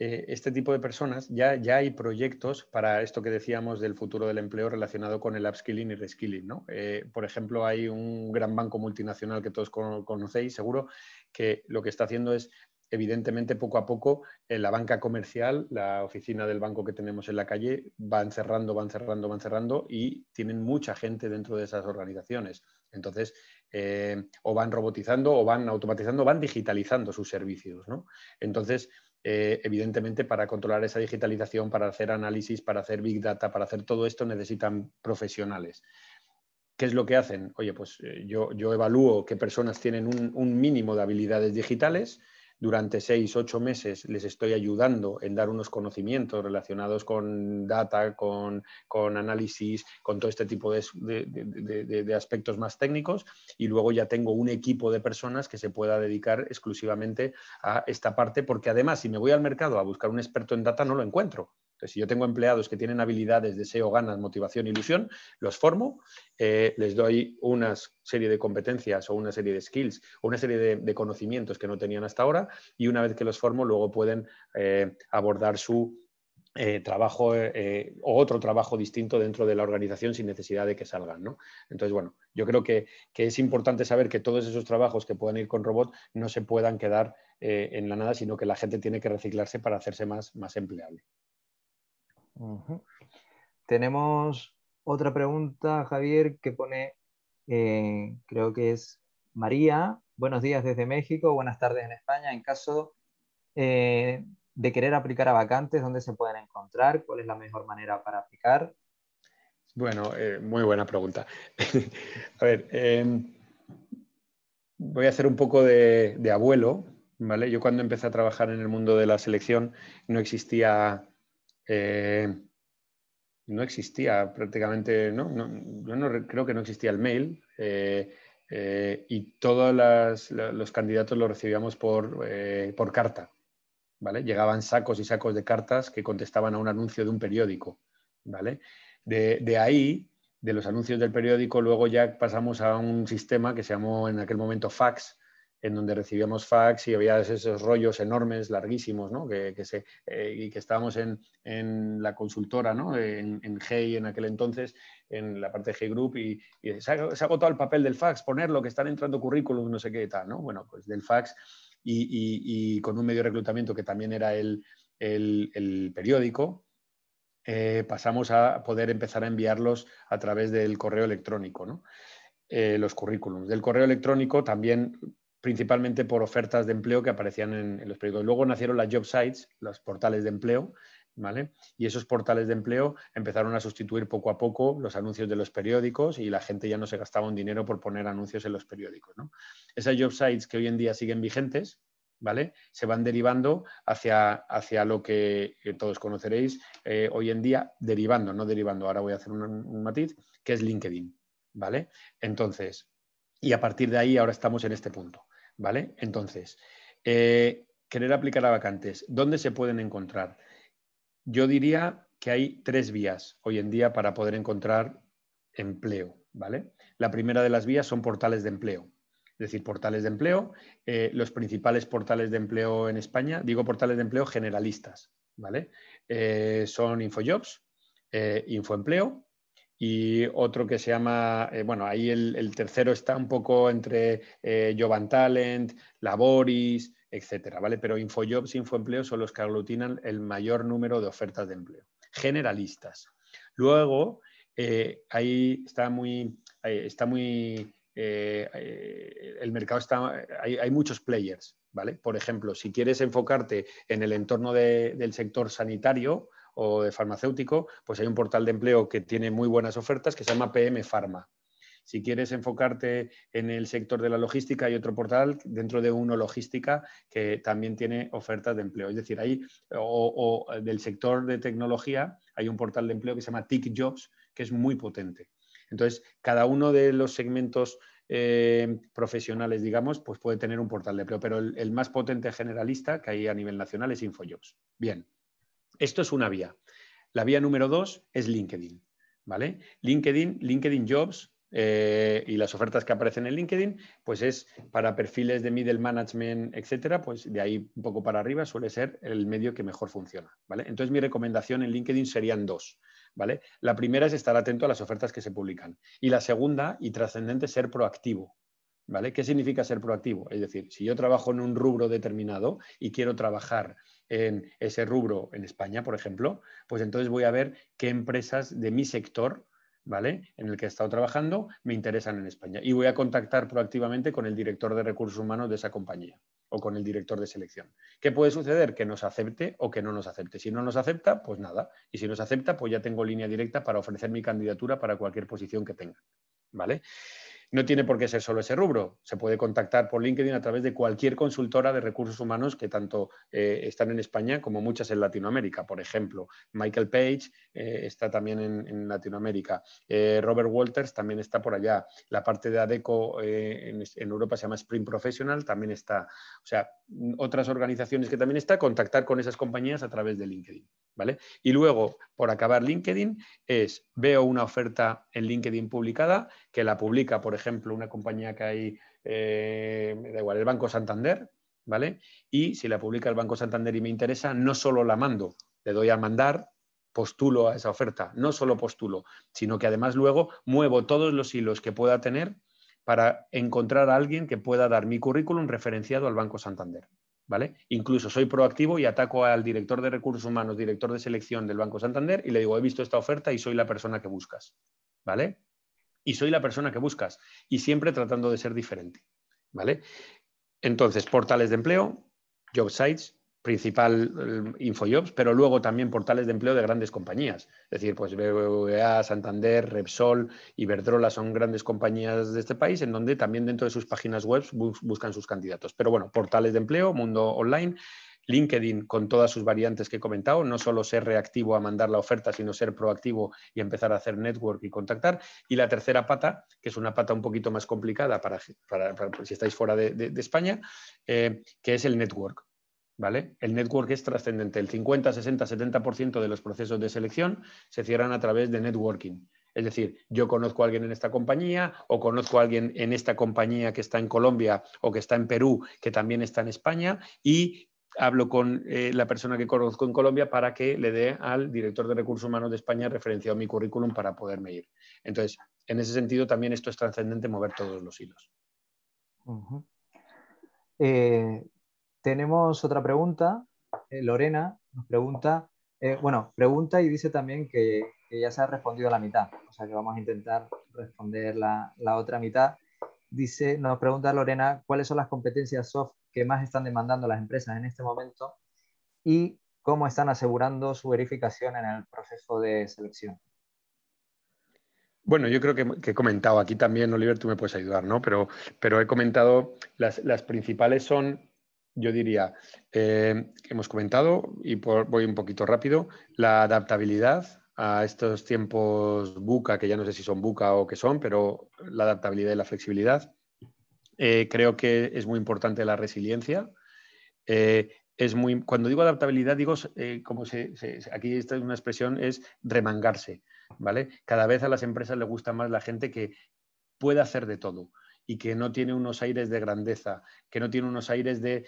Eh, este tipo de personas, ya, ya hay proyectos para esto que decíamos del futuro del empleo relacionado con el upskilling y reskilling. ¿no? Eh, por ejemplo, hay un gran banco multinacional que todos conocéis, seguro, que lo que está haciendo es evidentemente poco a poco la banca comercial, la oficina del banco que tenemos en la calle, van cerrando, van cerrando, van cerrando y tienen mucha gente dentro de esas organizaciones. Entonces, eh, o van robotizando, o van automatizando, van digitalizando sus servicios. ¿no? Entonces, eh, evidentemente para controlar esa digitalización, para hacer análisis, para hacer big data, para hacer todo esto necesitan profesionales. ¿Qué es lo que hacen? Oye, pues eh, yo, yo evalúo qué personas tienen un mínimo de habilidades digitales, durante seis, ocho meses les estoy ayudando en dar unos conocimientos relacionados con data, con, con análisis, con todo este tipo de, de, de, aspectos más técnicos y luego ya tengo un equipo de personas que se pueda dedicar exclusivamente a esta parte porque además si me voy al mercado a buscar un experto en data no lo encuentro. Entonces, si yo tengo empleados que tienen habilidades, deseo, ganas, motivación, ilusión, los formo, eh, les doy una serie de competencias o una serie de skills o una serie de, conocimientos que no tenían hasta ahora y una vez que los formo, luego pueden eh, abordar su eh, trabajo o otro trabajo distinto dentro de la organización sin necesidad de que salgan. Entonces, bueno, yo creo que, es importante saber que todos esos trabajos que puedan ir con robot no se puedan quedar en la nada, sino que la gente tiene que reciclarse para hacerse más, más empleable. Tenemos otra pregunta, Javier, que pone, eh, creo que es María, buenos días desde México, buenas tardes en España. En caso eh, de querer aplicar a vacantes, ¿dónde se pueden encontrar? ¿Cuál es la mejor manera para aplicar? Bueno, eh, muy buena pregunta. a ver, em, voy a hacer un poco de, abuelo, ¿vale? Yo cuando empecé a trabajar en el mundo de la selección no existía eh, no existía prácticamente, ¿no? creo que no existía el mail eh, eh, y todos los candidatos los recibíamos por, carta. ¿vale? Llegaban sacos y sacos de cartas que contestaban a un anuncio de un periódico. ¿vale? De, de ahí, de los anuncios del periódico, luego ya pasamos a un sistema que se llamó en aquel momento fax, en donde recibíamos fax y había esos rollos enormes, larguísimos, ¿no? que, se, eh, y que estábamos en, la consultora, ¿no? en, en en aquel entonces, en la parte de Group, y, se, ha, agotado el papel del fax, ponerlo, que están entrando currículum, no sé qué tal, ¿no? Bueno, pues del fax y, con un medio de reclutamiento que también era el, el, periódico, eh, pasamos a poder empezar a enviarlos a través del correo electrónico, ¿no? Eh, los currículums. Del correo electrónico también principalmente por ofertas de empleo que aparecían en, los periódicos. Luego nacieron las job sites, los portales de empleo, ¿Vale? Y esos portales de empleo empezaron a sustituir poco a poco los anuncios de los periódicos y la gente ya no se gastaba un dinero por poner anuncios en los periódicos. Esas job sites que hoy en día siguen vigentes, ¿vale? Se van derivando hacia, hacia lo que todos conoceréis eh, hoy en día, derivando, no derivando, ahora voy a hacer un, un matiz, que es LinkedIn, ¿vale? Entonces, y a partir de ahí ahora estamos en este punto. ¿Vale? Entonces, eh, querer aplicar a vacantes, ¿dónde se pueden encontrar? Yo diría que hay tres vías hoy en día para poder encontrar empleo, ¿vale? La primera de las vías son portales de empleo, es decir, portales de empleo, eh, los principales portales de empleo en España, digo portales de empleo generalistas, ¿vale? Eh, son Infojobs, Infoempleo, y otro que se llama, eh, bueno, ahí el, tercero está un poco entre eh, Jovan Talent, Laboris, etcétera, ¿vale? Pero InfoJobs InfoEmpleo son los que aglutinan el mayor número de ofertas de empleo, generalistas. Luego, eh, ahí está muy, eh, está muy, el mercado está, hay, hay muchos players, ¿vale? Por ejemplo, si quieres enfocarte en el entorno del sector sanitario, o de farmacéutico, pues hay un portal de empleo que tiene muy buenas ofertas que se llama PM Pharma. Si quieres enfocarte en el sector de la logística, hay otro portal dentro de uno logística que también tiene ofertas de empleo. Es decir, hay, o, del sector de tecnología, hay un portal de empleo que se llama Tick Jobs, que es muy potente. Entonces, cada uno de los segmentos eh, profesionales, digamos, pues puede tener un portal de empleo, pero el más potente generalista que hay a nivel nacional es InfoJobs. Bien. Esto es una vía. La vía número dos es LinkedIn. ¿vale? LinkedIn, LinkedIn Jobs eh, y las ofertas que aparecen en LinkedIn, pues es para perfiles de middle management, etcétera, pues de ahí un poco para arriba suele ser el medio que mejor funciona, Entonces mi recomendación en LinkedIn serían dos, ¿vale? La primera es estar atento a las ofertas que se publican y la segunda y trascendente ser proactivo. ¿Vale? ¿Qué significa ser proactivo? Es decir, si yo trabajo en un rubro determinado y quiero trabajar en ese rubro en España, por ejemplo, pues entonces voy a ver qué empresas de mi sector, ¿vale? En el que he estado trabajando, me interesan en España. Y voy a contactar proactivamente con el director de recursos humanos de esa compañía o con el director de selección. ¿Qué puede suceder? Que nos acepte o que no nos acepte. Si no nos acepta, pues nada. Y si nos acepta, pues ya tengo línea directa para ofrecer mi candidatura para cualquier posición que tenga. ¿Vale? No tiene por qué ser solo ese rubro. Se puede contactar por LinkedIn a través de cualquier consultora de recursos humanos que tanto eh, están en España como muchas en Latinoamérica. Por ejemplo, Michael Page eh, está también en, Latinoamérica. Eh, Robert Walters también está por allá. La parte de ADECO en, en, Europa se llama Spring Professional, también está. O sea, otras organizaciones que también está, contactar con esas compañías a través de LinkedIn. ¿vale? Y luego, por acabar, LinkedIn es, veo una oferta en LinkedIn publicada, que la publica, por ejemplo, una compañía que hay, eh, da igual, el Banco Santander, ¿vale? Y si la publica el Banco Santander y me interesa, no solo la mando, le doy a mandar, postulo a esa oferta, no solo postulo, sino que además luego muevo todos los hilos que pueda tener para encontrar a alguien que pueda dar mi currículum referenciado al Banco Santander. ¿Vale? Incluso soy proactivo y ataco al director de recursos humanos, director de selección del Banco Santander y le digo, he visto esta oferta y soy la persona que buscas, ¿vale? y soy la persona que buscas y siempre tratando de ser diferente. ¿Vale? Entonces, portales de empleo, job sites, principal eh, InfoJobs, pero luego también portales de empleo de grandes compañías. Es decir, pues BBVA, Santander, Repsol, Iberdrola son grandes compañías de este país en donde también dentro de sus páginas web buscan sus candidatos. Pero bueno, portales de empleo, mundo online LinkedIn con todas sus variantes que he comentado, no solo ser reactivo a mandar la oferta, sino ser proactivo y empezar a hacer network y contactar. Y la tercera pata, que es una pata un poquito más complicada para, pues, si estáis fuera de, España, eh, que es el network. ¿Vale? El network es trascendente. El 50, 60, 70% de los procesos de selección se cierran a través de networking. Es decir, yo conozco a alguien en esta compañía o conozco a alguien en esta compañía que está en Colombia o que está en Perú, que también está en España y hablo con eh, la persona que conozco en Colombia para que le dé al director de recursos humanos de España referencia a mi currículum para poderme ir. Entonces, en ese sentido también esto es trascendente mover todos los hilos. Eh, tenemos otra pregunta. Eh, Lorena nos pregunta, bueno, pregunta y dice también que, ya se ha respondido la mitad, o sea que vamos a intentar responder la, otra mitad. Dice, nos pregunta Lorena, ¿cuáles son las competencias soft más están demandando las empresas en este momento y cómo están asegurando su verificación en el proceso de selección. Bueno, yo creo que, he comentado aquí también, Oliver, tú me puedes ayudar, ¿no? Pero, pero he comentado, las, principales son, yo diría, eh, hemos comentado, y voy un poquito rápido, la adaptabilidad a estos tiempos buca, que ya no sé si son buca o qué son, pero la adaptabilidad y la flexibilidad. Eh, creo que es muy importante la resiliencia. Eh, es muy, cuando digo adaptabilidad, digo, eh, como aquí está una expresión, es remangarse, ¿vale? Cada vez a las empresas les gusta más la gente que puede hacer de todo y que no tiene unos aires de grandeza, que no tiene unos aires de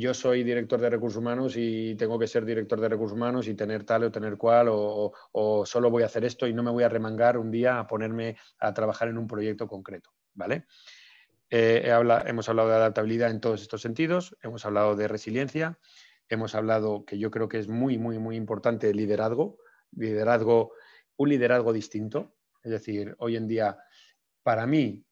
yo soy director de recursos humanos y tengo que ser director de recursos humanos y tener tal o tener cual, o, o, solo voy a hacer esto y no me voy a remangar un día a ponerme a trabajar en un proyecto concreto, ¿vale? Eh, hemos hablado de adaptabilidad en todos estos sentidos, hemos hablado de resiliencia, hemos hablado que yo creo que es muy, muy, muy importante liderazgo, liderazgo, un liderazgo distinto. Es decir, hoy en día, para mí,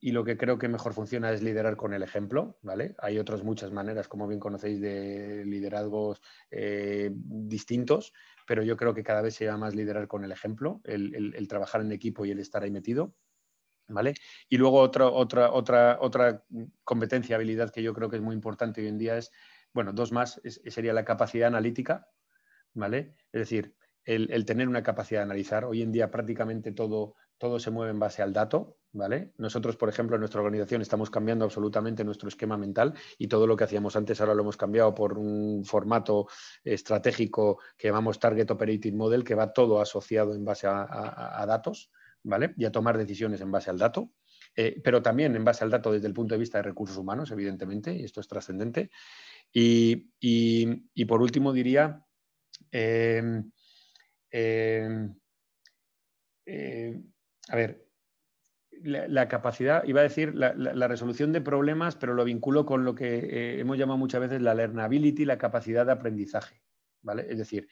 y lo que creo que mejor funciona es liderar con el ejemplo, ¿vale? Hay otras muchas maneras, como bien conocéis, de liderazgos eh, distintos, pero yo creo que cada vez se va más liderar con el ejemplo, el trabajar en equipo y el estar ahí metido. Y luego otra, otra, otra, otra competencia, habilidad que yo creo que es muy importante hoy en día es, bueno, dos más, sería la capacidad analítica, ¿vale? Es decir, el, tener una capacidad de analizar. Hoy en día prácticamente todo, todo se mueve en base al dato, ¿vale? Nosotros, por ejemplo, en nuestra organización estamos cambiando absolutamente nuestro esquema mental y todo lo que hacíamos antes ahora lo hemos cambiado por un formato estratégico que llamamos Target Operating Model, que va todo asociado en base a datos, y a tomar decisiones en base al dato. Eh, pero también en base al dato desde el punto de vista de recursos humanos, evidentemente, y esto es trascendente. Y, por último diría, em, em, eh, a ver, la, capacidad, iba a decir la, resolución de problemas, pero lo vinculo con lo que eh, hemos llamado muchas veces la learnability, la capacidad de aprendizaje. ¿vale? Es decir,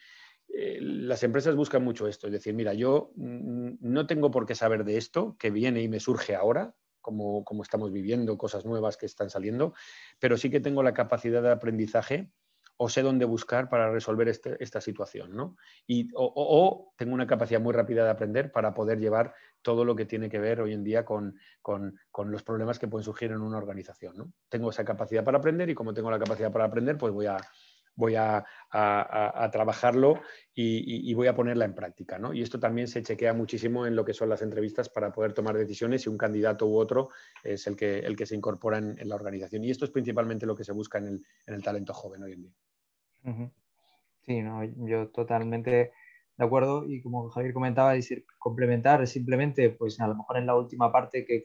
eh, las empresas buscan mucho esto, es decir, mira, yo mm, no tengo por qué saber de esto que viene y me surge ahora, como, como estamos viviendo, cosas nuevas que están saliendo, pero sí que tengo la capacidad de aprendizaje o sé dónde buscar para resolver este, esta situación, ¿no? Y, o, tengo una capacidad muy rápida de aprender para poder llevar todo lo que tiene que ver hoy en día con, con, con los problemas que pueden surgir en una organización, ¿no? Tengo esa capacidad para aprender y como tengo la capacidad para aprender, pues voy a, voy a, trabajarlo y, voy a ponerla en práctica. Y esto también se chequea muchísimo en lo que son las entrevistas para poder tomar decisiones si un candidato u otro es el que, el que se incorpora en, la organización. Y esto es principalmente lo que se busca en el, talento joven hoy en día. Sí, yo totalmente de acuerdo. Y como Javier comentaba, decir, complementar simplemente, pues a lo mejor en la última parte que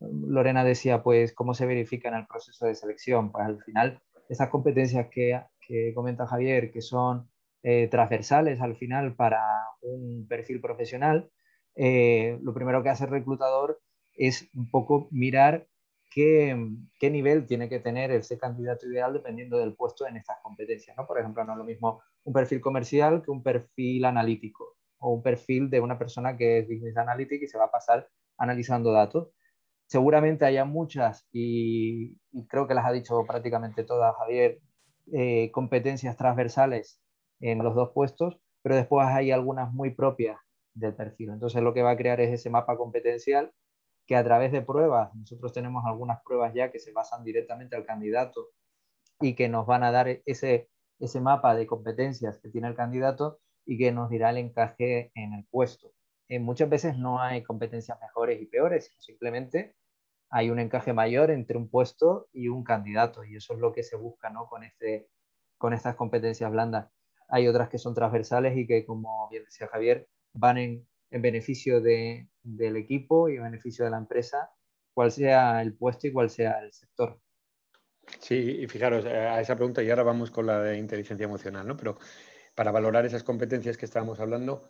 Lorena decía, pues cómo se verifica en el proceso de selección. Pues al final, esas competencias que que comenta Javier, que son eh, transversales al final para un perfil profesional, eh, lo primero que hace el reclutador es un poco mirar qué, nivel tiene que tener ese candidato ideal dependiendo del puesto en estas competencias. ¿no? Por ejemplo, no es lo mismo un perfil comercial que un perfil analítico o un perfil de una persona que es business analytic y se va a pasar analizando datos. Seguramente haya muchas y, y creo que las ha dicho prácticamente todas Javier eh, competencias transversales en los dos puestos, pero después hay algunas muy propias del perfil. Entonces lo que va a crear es ese mapa competencial que a través de pruebas, nosotros tenemos algunas pruebas ya que se basan directamente al candidato y que nos van a dar ese, ese mapa de competencias que tiene el candidato y que nos dirá el encaje en el puesto. Eh, muchas veces no hay competencias mejores y peores, simplemente hay un encaje mayor entre un puesto y un candidato, y eso es lo que se busca ¿no? con, este, con estas competencias blandas. Hay otras que son transversales y que, como bien decía Javier, van en, beneficio del equipo y en beneficio de la empresa, cual sea el puesto y cual sea el sector. Sí, y fijaros, eh, a esa pregunta y ahora vamos con la de inteligencia emocional, ¿no? Pero para valorar esas competencias que estábamos hablando,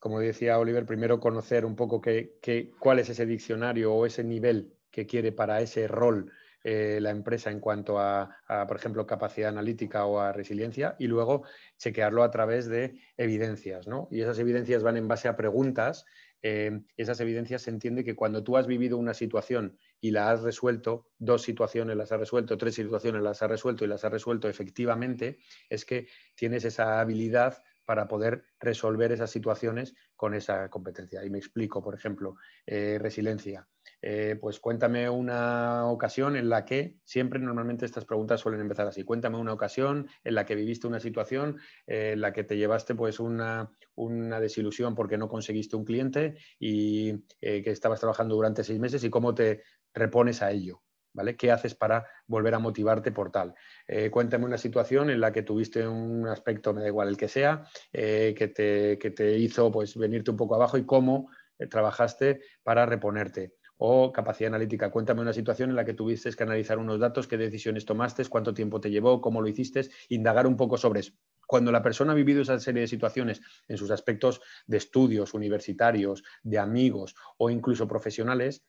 como decía Oliver, primero conocer un poco cuál es ese diccionario o ese nivel que quiere para ese rol eh, la empresa en cuanto a, por ejemplo, capacidad analítica o a resiliencia, y luego chequearlo a través de evidencias, Y esas evidencias van en base a preguntas. Eh, esas evidencias se entiende que cuando tú has vivido una situación y la has resuelto, dos situaciones las has resuelto, tres situaciones las has resuelto y las has resuelto efectivamente, es que tienes esa habilidad para poder resolver esas situaciones con esa competencia. Y me explico, por ejemplo, eh, resiliencia. Eh, pues cuéntame una ocasión en la que, siempre normalmente estas preguntas suelen empezar así, cuéntame una ocasión en la que viviste una situación eh, en la que te llevaste pues una, desilusión porque no conseguiste un cliente y eh, que estabas trabajando durante seis meses y cómo te repones a ello. ¿Vale? ¿Qué haces para volver a motivarte por tal? cuéntame una situación en la que tuviste un aspecto, me da igual el que sea, que, te, hizo pues, venirte un poco abajo y cómo trabajaste para reponerte o capacidad analítica. Cuéntame una situación en la que tuviste que analizar unos datos, qué decisiones tomaste, cuánto tiempo te llevó, cómo lo hiciste, indagar un poco sobre eso. Cuando la persona ha vivido esa serie de situaciones en sus aspectos de estudios universitarios, de amigos o incluso profesionales,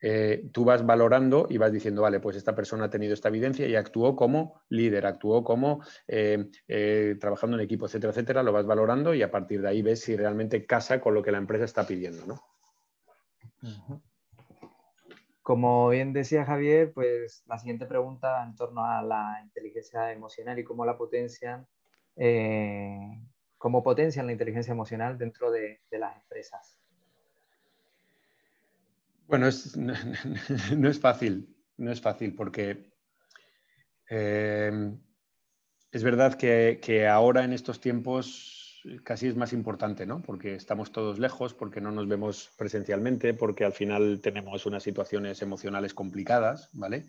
eh, tú vas valorando y vas diciendo, vale, pues esta persona ha tenido esta evidencia y actuó como líder, actuó como eh, eh, trabajando en equipo, etcétera, etcétera, lo vas valorando y a partir de ahí ves si realmente casa con lo que la empresa está pidiendo, ¿no? Como bien decía Javier, pues la siguiente pregunta en torno a la inteligencia emocional y cómo la potencian, eh, cómo potencian la inteligencia emocional dentro de, las empresas. Bueno, no, es fácil, no es fácil porque eh, es verdad que, ahora en estos tiempos casi es más importante, ¿no? Porque estamos todos lejos, porque no nos vemos presencialmente, porque al final tenemos unas situaciones emocionales complicadas, ¿vale?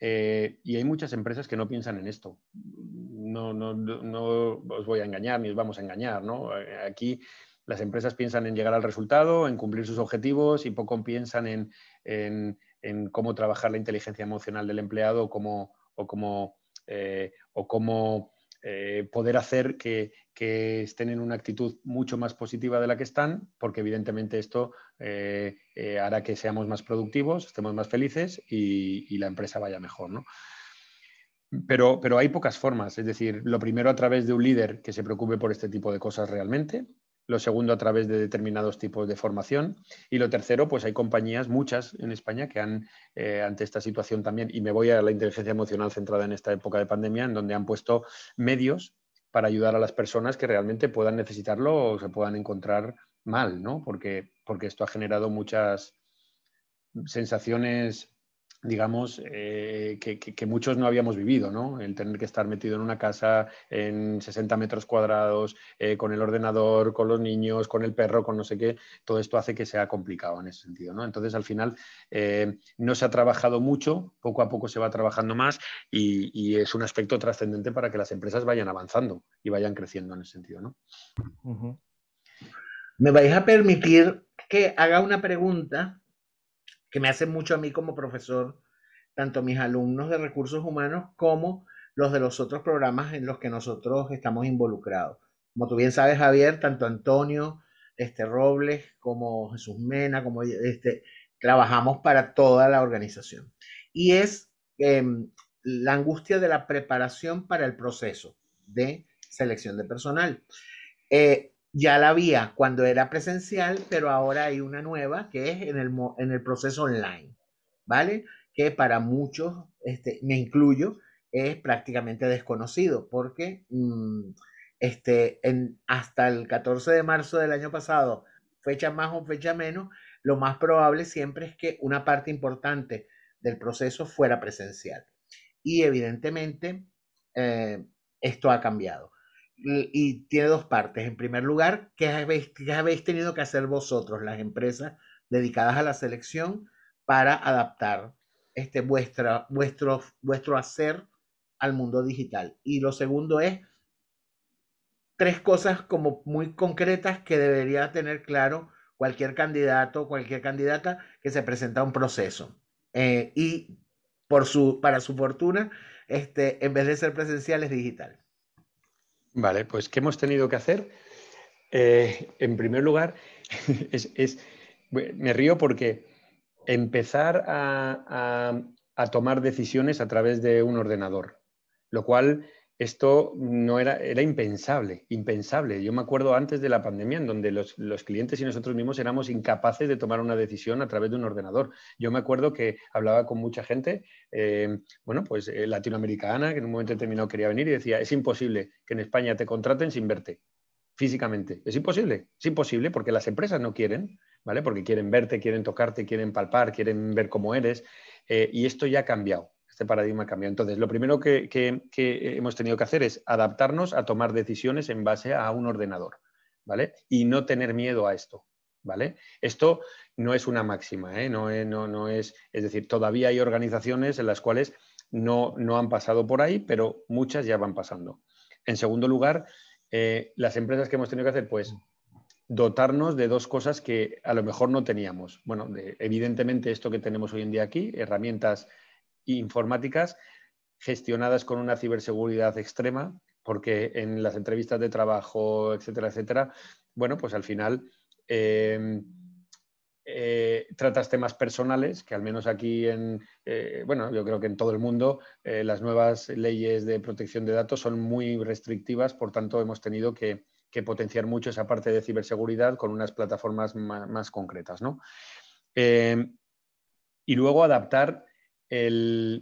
Eh, y hay muchas empresas que no piensan en esto. No, no, no, os voy a engañar ni os vamos a engañar, ¿no? Aquí las empresas piensan en llegar al resultado, en cumplir sus objetivos y poco piensan en, en, en cómo trabajar la inteligencia emocional del empleado o cómo, o cómo, eh, o cómo eh, poder hacer que, estén en una actitud mucho más positiva de la que están, porque evidentemente esto eh, eh, hará que seamos más productivos, estemos más felices y, la empresa vaya mejor. ¿no? pero hay pocas formas, es decir, lo primero a través de un líder que se preocupe por este tipo de cosas realmente, lo segundo a través de determinados tipos de formación y lo tercero, pues hay compañías, muchas en España, que han, eh, ante esta situación también, y me voy a la inteligencia emocional centrada en esta época de pandemia, en donde han puesto medios para ayudar a las personas que realmente puedan necesitarlo o se puedan encontrar mal, ¿no? Porque, porque esto ha generado muchas sensaciones digamos, eh, que, muchos no habíamos vivido, ¿no? El tener que estar metido en una casa en 60 metros cuadrados, eh, con el ordenador, con los niños, con el perro, con no sé qué, todo esto hace que sea complicado en ese sentido, ¿no? Entonces, al final, eh, no se ha trabajado mucho, poco a poco se va trabajando más y, es un aspecto trascendente para que las empresas vayan avanzando y vayan creciendo en ese sentido, ¿no? Me vais a permitir que haga una pregunta que me hace mucho a mí como profesor, tanto mis alumnos de recursos humanos como los de los otros programas en los que nosotros estamos involucrados. Como tú bien sabes, Javier, tanto Antonio este, Robles como Jesús Mena, como este, trabajamos para toda la organización. Y es em, la angustia de la preparación para el proceso de selección de personal. Eh, ya la había cuando era presencial, pero ahora hay una nueva que es en el, en el proceso online, ¿vale? Que para muchos, este, me incluyo, es prácticamente desconocido porque mm, este, en, hasta el 14 de marzo del año pasado, fecha más o fecha menos, lo más probable siempre es que una parte importante del proceso fuera presencial. Y evidentemente eh, esto ha cambiado. Eh, y tiene dos partes. En primer lugar, ¿qué habéis, tenido que hacer vosotros, las empresas dedicadas a la selección, para adaptar este, vuestro, vuestro hacer al mundo digital? Y lo segundo es tres cosas como muy concretas que debería tener claro cualquier candidato, o cualquier candidata que se presenta a un proceso. Eh, y por para su fortuna, este, en vez de ser presencial, es digital. Vale, pues ¿qué hemos tenido que hacer? Eh, en primer lugar, es, me río porque empezar a, tomar decisiones a través de un ordenador, lo cual esto no era, era impensable, impensable. Yo me acuerdo antes de la pandemia en donde los, clientes y nosotros mismos éramos incapaces de tomar una decisión a través de un ordenador. Yo me acuerdo que hablaba con mucha gente, eh, bueno, pues eh, latinoamericana, que en un momento determinado quería venir y decía, es imposible que en España te contraten sin verte físicamente. Es imposible, es imposible porque las empresas no quieren, ¿vale? Porque quieren verte, quieren tocarte, quieren palpar, quieren ver cómo eres. Eh, y esto ya ha cambiado este paradigma cambió. Entonces, lo primero que, hemos tenido que hacer es adaptarnos a tomar decisiones en base a un ordenador, ¿vale? Y no tener miedo a esto, ¿vale? Esto no es una máxima, ¿eh? no, eh, no, es, es decir, todavía hay organizaciones en las cuales no, no han pasado por ahí, pero muchas ya van pasando. En segundo lugar, eh, las empresas que hemos tenido que hacer, pues dotarnos de dos cosas que a lo mejor no teníamos. Bueno, evidentemente esto que tenemos hoy en día aquí, herramientas informáticas gestionadas con una ciberseguridad extrema, porque en las entrevistas de trabajo, etcétera, etcétera, bueno, pues al final em, eh, tratas temas personales, que al menos aquí en, eh, bueno, yo creo que en todo el mundo eh, las nuevas leyes de protección de datos son muy restrictivas, por tanto hemos tenido que, potenciar mucho esa parte de ciberseguridad con unas plataformas más, más concretas, ¿no? Em, y luego adaptar eh,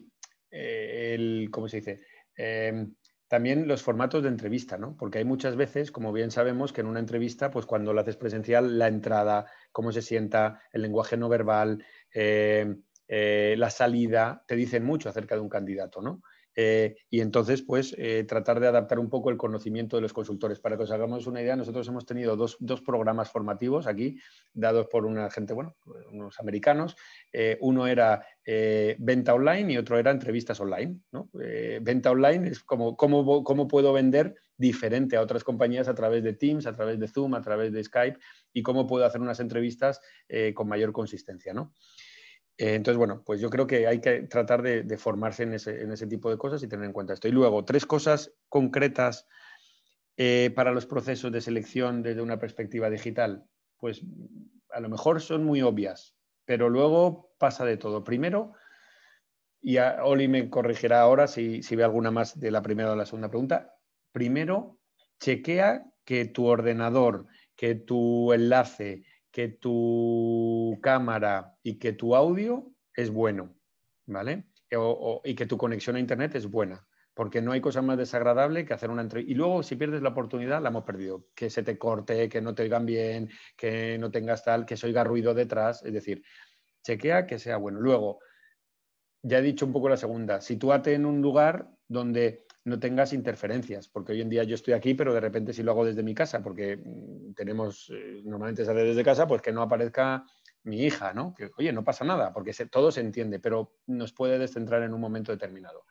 el, ¿cómo se dice? Em, también los formatos de entrevista, ¿no? Porque hay muchas veces, como bien sabemos, que en una entrevista, pues cuando la haces presencial, la entrada, cómo se sienta, el lenguaje no verbal, eh, eh, la salida, te dicen mucho acerca de un candidato, ¿no? Eh, y entonces, pues, eh, tratar de adaptar un poco el conocimiento de los consultores. Para que os hagamos una idea, nosotros hemos tenido dos, programas formativos aquí, dados por una gente, bueno, unos americanos. Eh, uno era venta online y otro era entrevistas online. venta online es como cómo, cómo puedo vender diferente a otras compañías a través de Teams, a través de Zoom, a través de Skype y cómo puedo hacer unas entrevistas con mayor consistencia. ¿no? Eh, entonces, bueno, pues yo creo que hay que tratar de, formarse en ese, tipo de cosas y tener en cuenta esto. Y luego, tres cosas concretas eh, para los procesos de selección desde una perspectiva digital. Pues a lo mejor son muy obvias, pero luego pasa de todo. Primero, y Oli me corregirá ahora si, si ve alguna más de la primera o la segunda pregunta. Primero, chequea que tu ordenador, que tu enlace, que tu cámara y que tu audio es bueno, ¿vale? y que tu conexión a Internet es buena, porque no hay cosa más desagradable que hacer una entrevista. Y luego, si pierdes la oportunidad, la hemos perdido. Que se te corte, que no te oigan bien, que no tengas tal, que se oiga ruido detrás. Es decir, chequea que sea bueno. Luego, ya he dicho un poco la segunda, sitúate en un lugar donde no tengas interferencias, porque hoy en día yo estoy aquí, pero de repente si lo hago desde mi casa, porque mm, tenemos, eh, normalmente sale desde casa, pues que no aparezca mi hija, ¿no? Que, oye, no pasa nada, porque todo se entiende, pero nos puede descentrar en un momento determinado.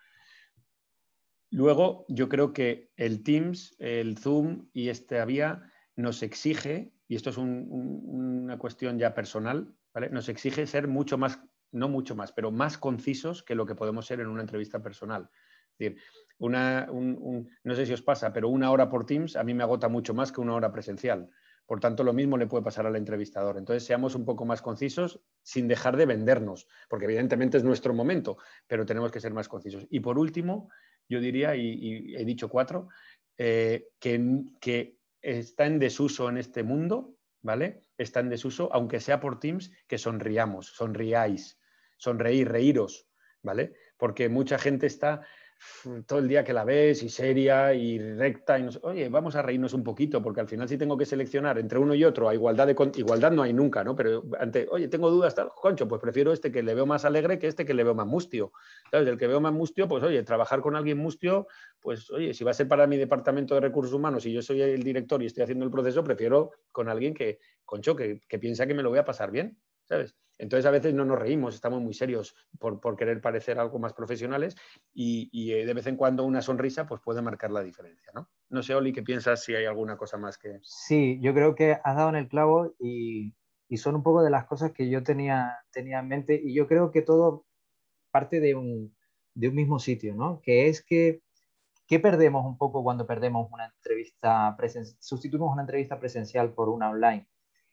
Luego, yo creo que el Teams, el Zoom y esta vía nos exige, y esto es una cuestión ya personal, ¿vale? nos exige ser mucho más, no mucho más, pero más concisos que lo que podemos ser en una entrevista personal. Es decir, una, no sé si os pasa, pero una hora por Teams a mí me agota mucho más que una hora presencial. Por tanto, lo mismo le puede pasar al entrevistador. Entonces, seamos un poco más concisos sin dejar de vendernos, porque evidentemente es nuestro momento, pero tenemos que ser más concisos. Y por último, yo diría, y, he dicho cuatro, eh, que, que está en desuso en este mundo, ¿vale? Está en desuso, aunque sea por Teams, que sonriamos, sonriáis, sonreír, reíros, ¿vale? Porque mucha gente está todo el día que la ves y seria y recta y oye, vamos a reírnos un poquito porque al final si tengo que seleccionar entre uno y otro a igualdad de igualdad no hay nunca, ¿no? Pero ante, oye, tengo dudas tal, concho, pues prefiero este que le veo más alegre que este que le veo más mustio. ¿Sabes? El que veo más mustio, pues oye, trabajar con alguien mustio, pues oye, si va a ser para mi departamento de recursos humanos y yo soy el director y estoy haciendo el proceso, prefiero con alguien que concho que piensa que me lo voy a pasar bien. ¿sabes? Entonces a veces no nos reímos, estamos muy serios por, querer parecer algo más profesionales y, eh, de vez en cuando una sonrisa pues puede marcar la diferencia, ¿no? No sé, Oli, ¿qué piensas si hay alguna cosa más que...? Sí, yo creo que has dado en el clavo y, son un poco de las cosas que yo tenía, tenía en mente y yo creo que todo parte de un, de un mismo sitio, ¿no? Que es que, ¿qué perdemos un poco cuando perdemos una entrevista presencial, sustituimos una entrevista presencial por una online?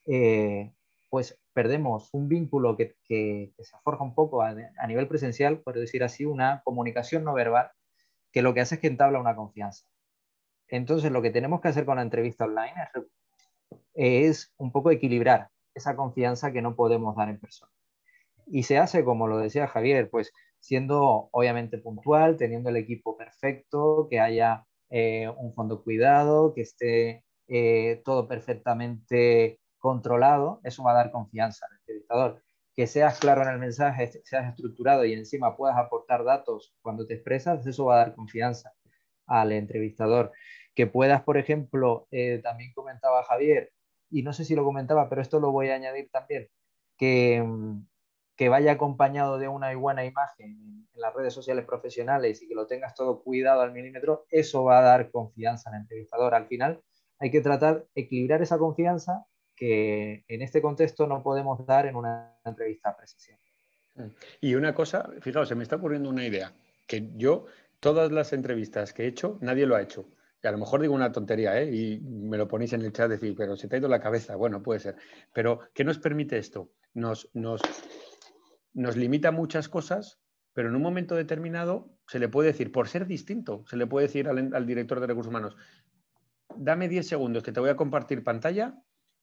Eh, pues perdemos un vínculo que, se forja un poco a, nivel presencial, por decir así, una comunicación no verbal, que lo que hace es que entabla una confianza. Entonces, lo que tenemos que hacer con la entrevista online es, es un poco equilibrar esa confianza que no podemos dar en persona. Y se hace, como lo decía Javier, pues siendo obviamente puntual, teniendo el equipo perfecto, que haya eh, un fondo cuidado, que esté eh, todo perfectamente controlado, eso va a dar confianza al entrevistador. Que seas claro en el mensaje, seas estructurado y encima puedas aportar datos cuando te expresas, eso va a dar confianza al entrevistador. Que puedas, por ejemplo, eh, también comentaba Javier, y no sé si lo comentaba, pero esto lo voy a añadir también, que, mm, que vaya acompañado de una buena imagen en las redes sociales profesionales y que lo tengas todo cuidado al milímetro, eso va a dar confianza al entrevistador. Al final hay que tratar equilibrar esa confianza que en este contexto no podemos dar en una entrevista precisión mm. Y una cosa, fijaos, se me está ocurriendo una idea, que yo todas las entrevistas que he hecho, nadie lo ha hecho. Y a lo mejor digo una tontería, ¿eh? y me lo ponéis en el chat, decir, pero se te ha ido la cabeza, bueno, puede ser. Pero, ¿qué nos permite esto? Nos, nos, nos limita muchas cosas, pero en un momento determinado se le puede decir, por ser distinto, se le puede decir al, al director de recursos humanos, dame 10 segundos que te voy a compartir pantalla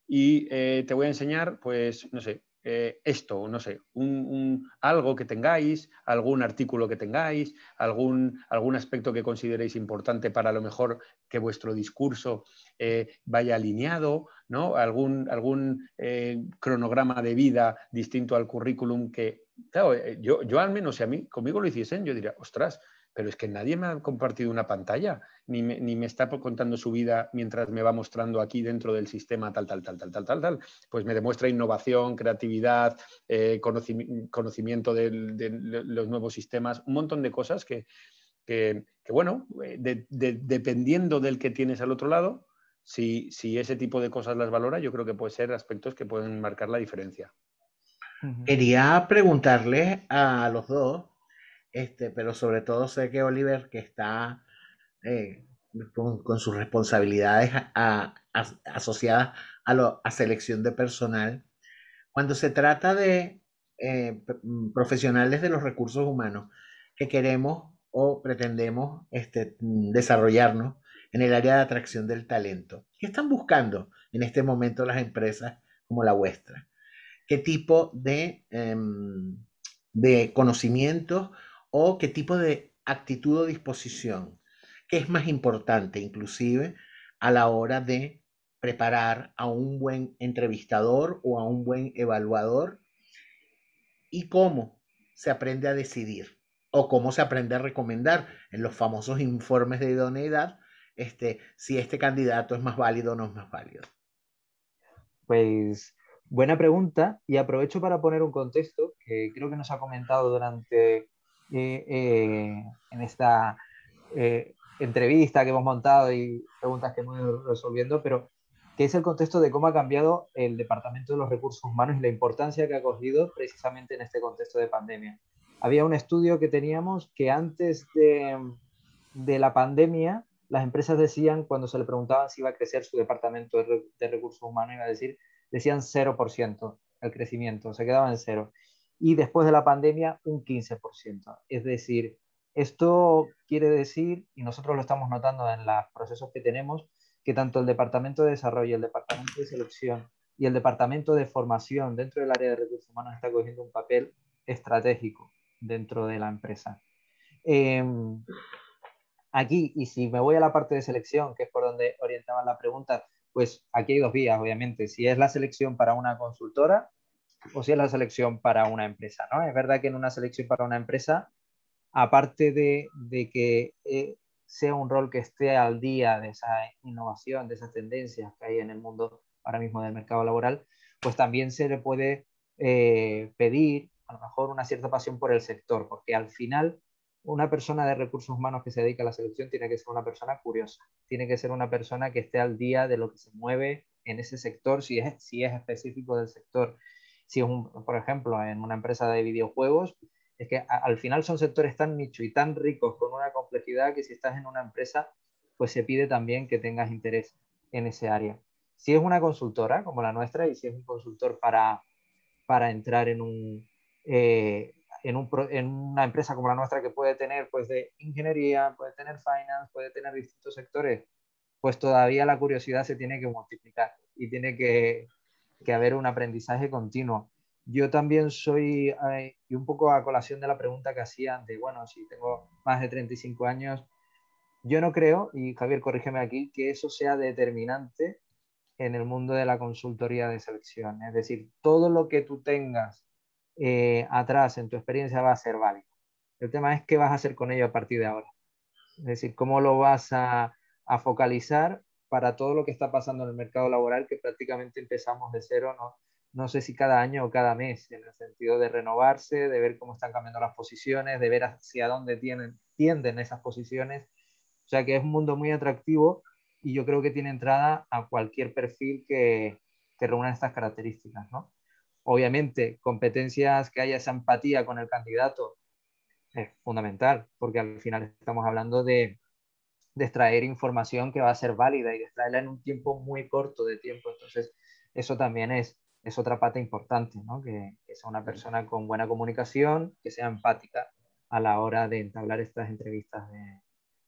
y eh, te voy a enseñar, pues, no sé, eh, esto, no sé, un, algo que tengáis, algún artículo que tengáis, algún, aspecto que consideréis importante para lo mejor que vuestro discurso eh, vaya alineado, ¿no? algún, algún cronograma de vida distinto al currículum que, claro, yo, yo al menos si a mí, conmigo lo hiciesen, yo diría, ostras, pero es que nadie me ha compartido una pantalla, ni me, está contando su vida mientras me va mostrando aquí dentro del sistema tal, tal, tal, tal, tal, tal, tal. Pues me demuestra innovación, creatividad, eh, conocimiento de, los nuevos sistemas, un montón de cosas que, bueno, eh, dependiendo del que tienes al otro lado, si, ese tipo de cosas las valora, yo creo que puede ser aspectos que pueden marcar la diferencia. Quería preguntarle a los dos este, pero sobre todo sé que Oliver, que está eh, con, sus responsabilidades asociadas a, selección de personal, cuando se trata de eh, mm, profesionales de los recursos humanos que queremos o pretendemos este, mm, desarrollarnos en el área de atracción del talento, ¿qué están buscando en este momento las empresas como la vuestra? ¿Qué tipo de, em, de conocimientos? o qué tipo de actitud o disposición, que es más importante inclusive a la hora de preparar a un buen entrevistador o a un buen evaluador y cómo se aprende a decidir o cómo se aprende a recomendar en los famosos informes de idoneidad este, si este candidato es más válido o no es más válido. Pues buena pregunta y aprovecho para poner un contexto que creo que nos ha comentado durante eh, eh, en esta eh, entrevista que hemos montado y preguntas que hemos ido resolviendo, pero que es el contexto de cómo ha cambiado el Departamento de los Recursos Humanos y la importancia que ha cogido precisamente en este contexto de pandemia. Había un estudio que teníamos que antes de, la pandemia, las empresas decían, cuando se le preguntaban si iba a crecer su Departamento de, Recursos Humanos, iba a decir, decían 0% el crecimiento, se quedaban en cero y después de la pandemia un 15%. Es decir, esto quiere decir, y nosotros lo estamos notando en los procesos que tenemos, que tanto el Departamento de Desarrollo, el Departamento de Selección y el Departamento de Formación dentro del área de recursos humanos está cogiendo un papel estratégico dentro de la empresa. Em, aquí, y si me voy a la parte de selección, que es por donde orientaba la pregunta, pues aquí hay dos vías, obviamente. Si es la selección para una consultora, o si la selección para una empresa. ¿no? Es verdad que en una selección para una empresa, aparte de, que eh, sea un rol que esté al día de esa innovación, de esas tendencias que hay en el mundo ahora mismo del mercado laboral, pues también se le puede eh, pedir a lo mejor una cierta pasión por el sector, porque al final una persona de recursos humanos que se dedica a la selección tiene que ser una persona curiosa, tiene que ser una persona que esté al día de lo que se mueve en ese sector, si es, si es específico del sector, si es por ejemplo, en una empresa de videojuegos, es que al final son sectores tan nicho y tan ricos con una complejidad que si estás en una empresa, pues se pide también que tengas interés en ese área. Si es una consultora como la nuestra y si es un consultor para, para entrar en eh, en, un, en, una empresa como la nuestra que puede tener pues de ingeniería, puede tener finance, puede tener distintos sectores, pues todavía la curiosidad se tiene que multiplicar y tiene que, que haber un aprendizaje continuo. Yo también soy, y un poco a colación de la pregunta que hacía antes, bueno, si tengo más de 35 años, yo no creo, y Javier, corrígeme aquí, que eso sea determinante en el mundo de la consultoría de selección. Es decir, todo lo que tú tengas eh, atrás en tu experiencia va a ser válido. El tema es qué vas a hacer con ello a partir de ahora. Es decir, cómo lo vas a, a focalizar para todo lo que está pasando en el mercado laboral, que prácticamente empezamos de cero, ¿no? no sé si cada año o cada mes, en el sentido de renovarse, de ver cómo están cambiando las posiciones, de ver hacia dónde tienen, tienden esas posiciones. O sea que es un mundo muy atractivo y yo creo que tiene entrada a cualquier perfil que, reúna estas características. Obviamente, competencias que haya esa empatía con el candidato es fundamental, porque al final estamos hablando de de extraer información que va a ser válida y de extraerla en un tiempo muy corto de tiempo. Entonces, eso también es, es otra pata importante, ¿no? que, sea una persona con buena comunicación, que sea empática a la hora de entablar estas entrevistas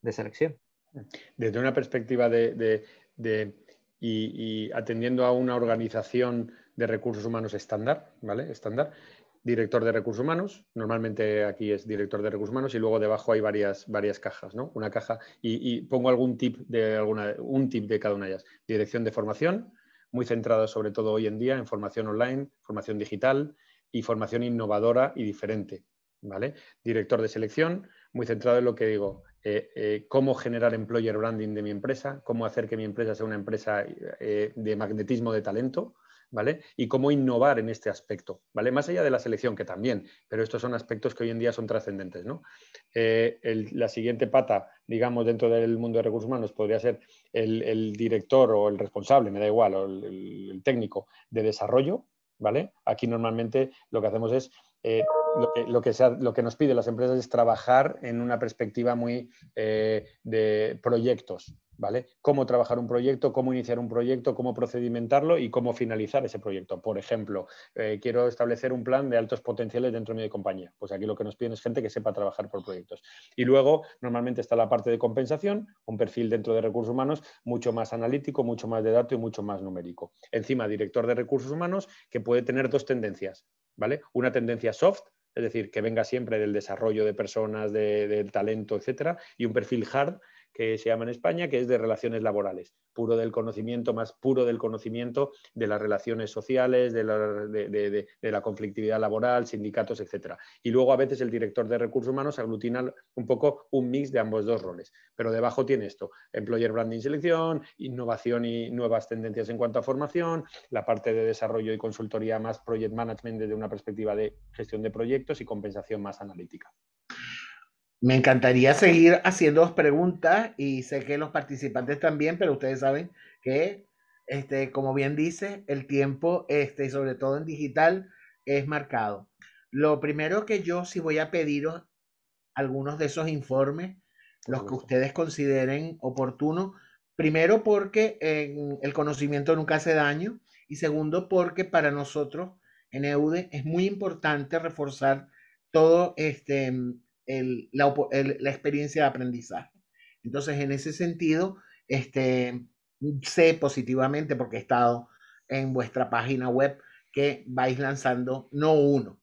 de, selección. Desde una perspectiva de, y, atendiendo a una organización de recursos humanos estándar, ¿vale? Estándar, director de recursos humanos, normalmente aquí es director de recursos humanos y luego debajo hay varias, varias cajas, ¿no? Una caja y, pongo algún tip de alguna, un tip de cada una de ellas. Dirección de formación, muy centrada sobre todo hoy en día en formación online, formación digital y formación innovadora y diferente, ¿vale? Director de selección, muy centrado en lo que digo, eh, eh, cómo generar employer branding de mi empresa, cómo hacer que mi empresa sea una empresa eh, de magnetismo de talento, ¿vale? Y cómo innovar en este aspecto, ¿vale? Más allá de la selección, que también, pero estos son aspectos que hoy en día son trascendentes, ¿no? Eh, la siguiente pata, digamos, dentro del mundo de recursos humanos podría ser el, director o el responsable, me da igual, o el, técnico de desarrollo, ¿vale? Aquí normalmente lo que hacemos es... Eh, lo, que, nos piden las empresas es trabajar en una perspectiva muy eh, de proyectos, Cómo trabajar un proyecto, cómo iniciar un proyecto, cómo procedimentarlo y cómo finalizar ese proyecto. Por ejemplo, eh, quiero establecer un plan de altos potenciales dentro de mi compañía. Pues aquí lo que nos piden es gente que sepa trabajar por proyectos. Y luego, normalmente está la parte de compensación, un perfil dentro de recursos humanos mucho más analítico, mucho más de datos y mucho más numérico. Encima, director de recursos humanos que puede tener dos tendencias, ¿vale? Una tendencia soft, es decir, que venga siempre del desarrollo de personas, de, del talento, etcétera, y un perfil hard se llama en España, que es de relaciones laborales, puro del conocimiento, más puro del conocimiento de las relaciones sociales, de la, conflictividad laboral, sindicatos, etc. Y luego a veces el director de recursos humanos aglutina un poco un mix de ambos dos roles. Pero debajo tiene esto, employer branding selección, innovación y nuevas tendencias en cuanto a formación, la parte de desarrollo y consultoría más project management desde una perspectiva de gestión de proyectos y compensación más analítica. Me encantaría seguir haciendo preguntas y sé que los participantes también, pero ustedes saben que, este, como bien dice, el tiempo, este, sobre todo en digital, es marcado. Lo primero que yo sí voy a pediros algunos de esos informes, los que ustedes consideren oportuno, primero porque el conocimiento nunca hace daño y segundo porque para nosotros en EUDE es muy importante reforzar todo este la, experiencia de aprendizaje. Entonces, en ese sentido, este, sé positivamente, porque he estado en vuestra página web, que vais lanzando no uno.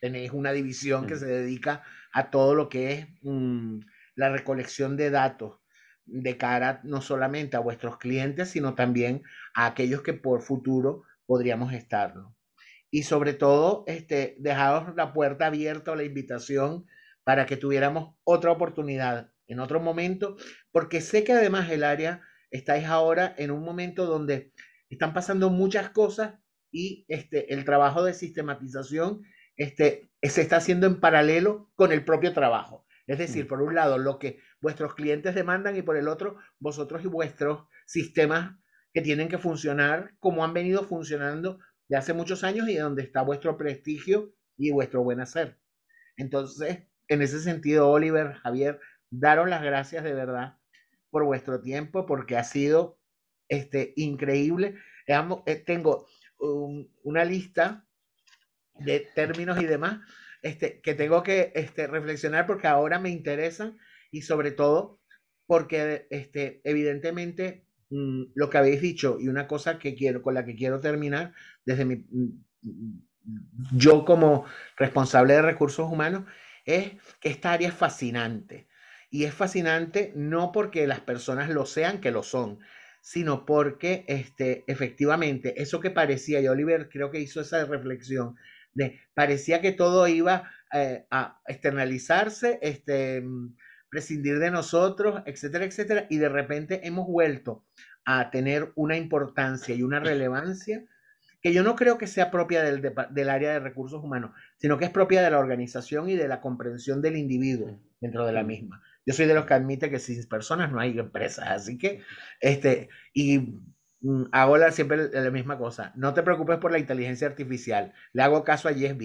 Tenéis una división que se dedica a todo lo que es mm, la recolección de datos de cara no solamente a vuestros clientes, sino también a aquellos que por futuro podríamos estarlo. Y sobre todo, este, dejaros la puerta abierta o la invitación para que tuviéramos otra oportunidad en otro momento, porque sé que además el área estáis ahora en un momento donde están pasando muchas cosas y este, el trabajo de sistematización este, se está haciendo en paralelo con el propio trabajo. Es decir, mm. por un lado, lo que vuestros clientes demandan y por el otro, vosotros y vuestros sistemas que tienen que funcionar como han venido funcionando de hace muchos años y donde está vuestro prestigio y vuestro buen hacer. Entonces, en ese sentido, Oliver, Javier, daros las gracias de verdad por vuestro tiempo, porque ha sido este, increíble. Eh, tengo una lista de términos y demás este, que tengo que este, reflexionar porque ahora me interesan y sobre todo porque este, evidentemente mm, lo que habéis dicho y una cosa que quiero, con la que quiero terminar desde mi, mm, yo como responsable de recursos humanos es que esta área es fascinante. Y es fascinante no porque las personas lo sean, que lo son, sino porque este, efectivamente eso que parecía, y Oliver creo que hizo esa reflexión, de, parecía que todo iba eh, a externalizarse, este, prescindir de nosotros, etcétera, etcétera, y de repente hemos vuelto a tener una importancia y una relevancia que yo no creo que sea propia del, área de recursos humanos, sino que es propia de la organización y de la comprensión del individuo dentro de la misma. Yo soy de los que admite que sin personas no hay empresas, así que, este, y mm, hago siempre la misma cosa, no te preocupes por la inteligencia artificial, le hago caso a Jeff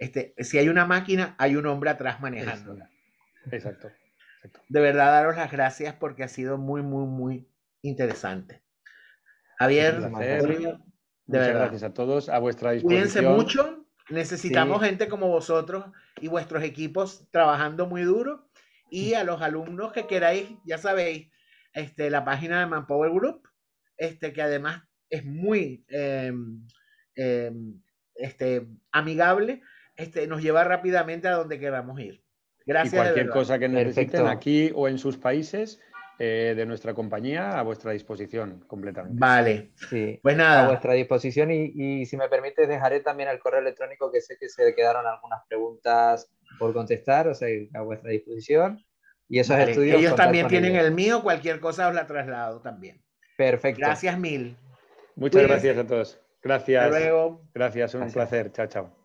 Este, si hay una máquina, hay un hombre atrás manejándola. Exacto. De verdad, daros las gracias porque ha sido muy, muy, muy interesante. Javier, Muchas gracias a todos, a vuestra disposición. Cuídense mucho, necesitamos gente como vosotros y vuestros equipos trabajando muy duro. Y a los alumnos que queráis, ya sabéis, este, la página de Manpower Group, este, que además es muy em, em, este, amigable, este, nos lleva rápidamente a donde queramos ir. Gracias. Y cualquier cosa que necesiten aquí o en sus países, eh, de nuestra compañía a vuestra disposición completamente. Vale. Sí. Pues nada. A vuestra disposición y, si me permite dejaré también el correo electrónico que sé que se quedaron algunas preguntas por contestar, o sea, a vuestra disposición. Y esos estudios. Ellos también tienen el mío, cualquier cosa os la traslado también. Perfecto. Gracias mil. Muchas gracias a todos. Gracias. luego. Gracias, un placer. Chao, chao.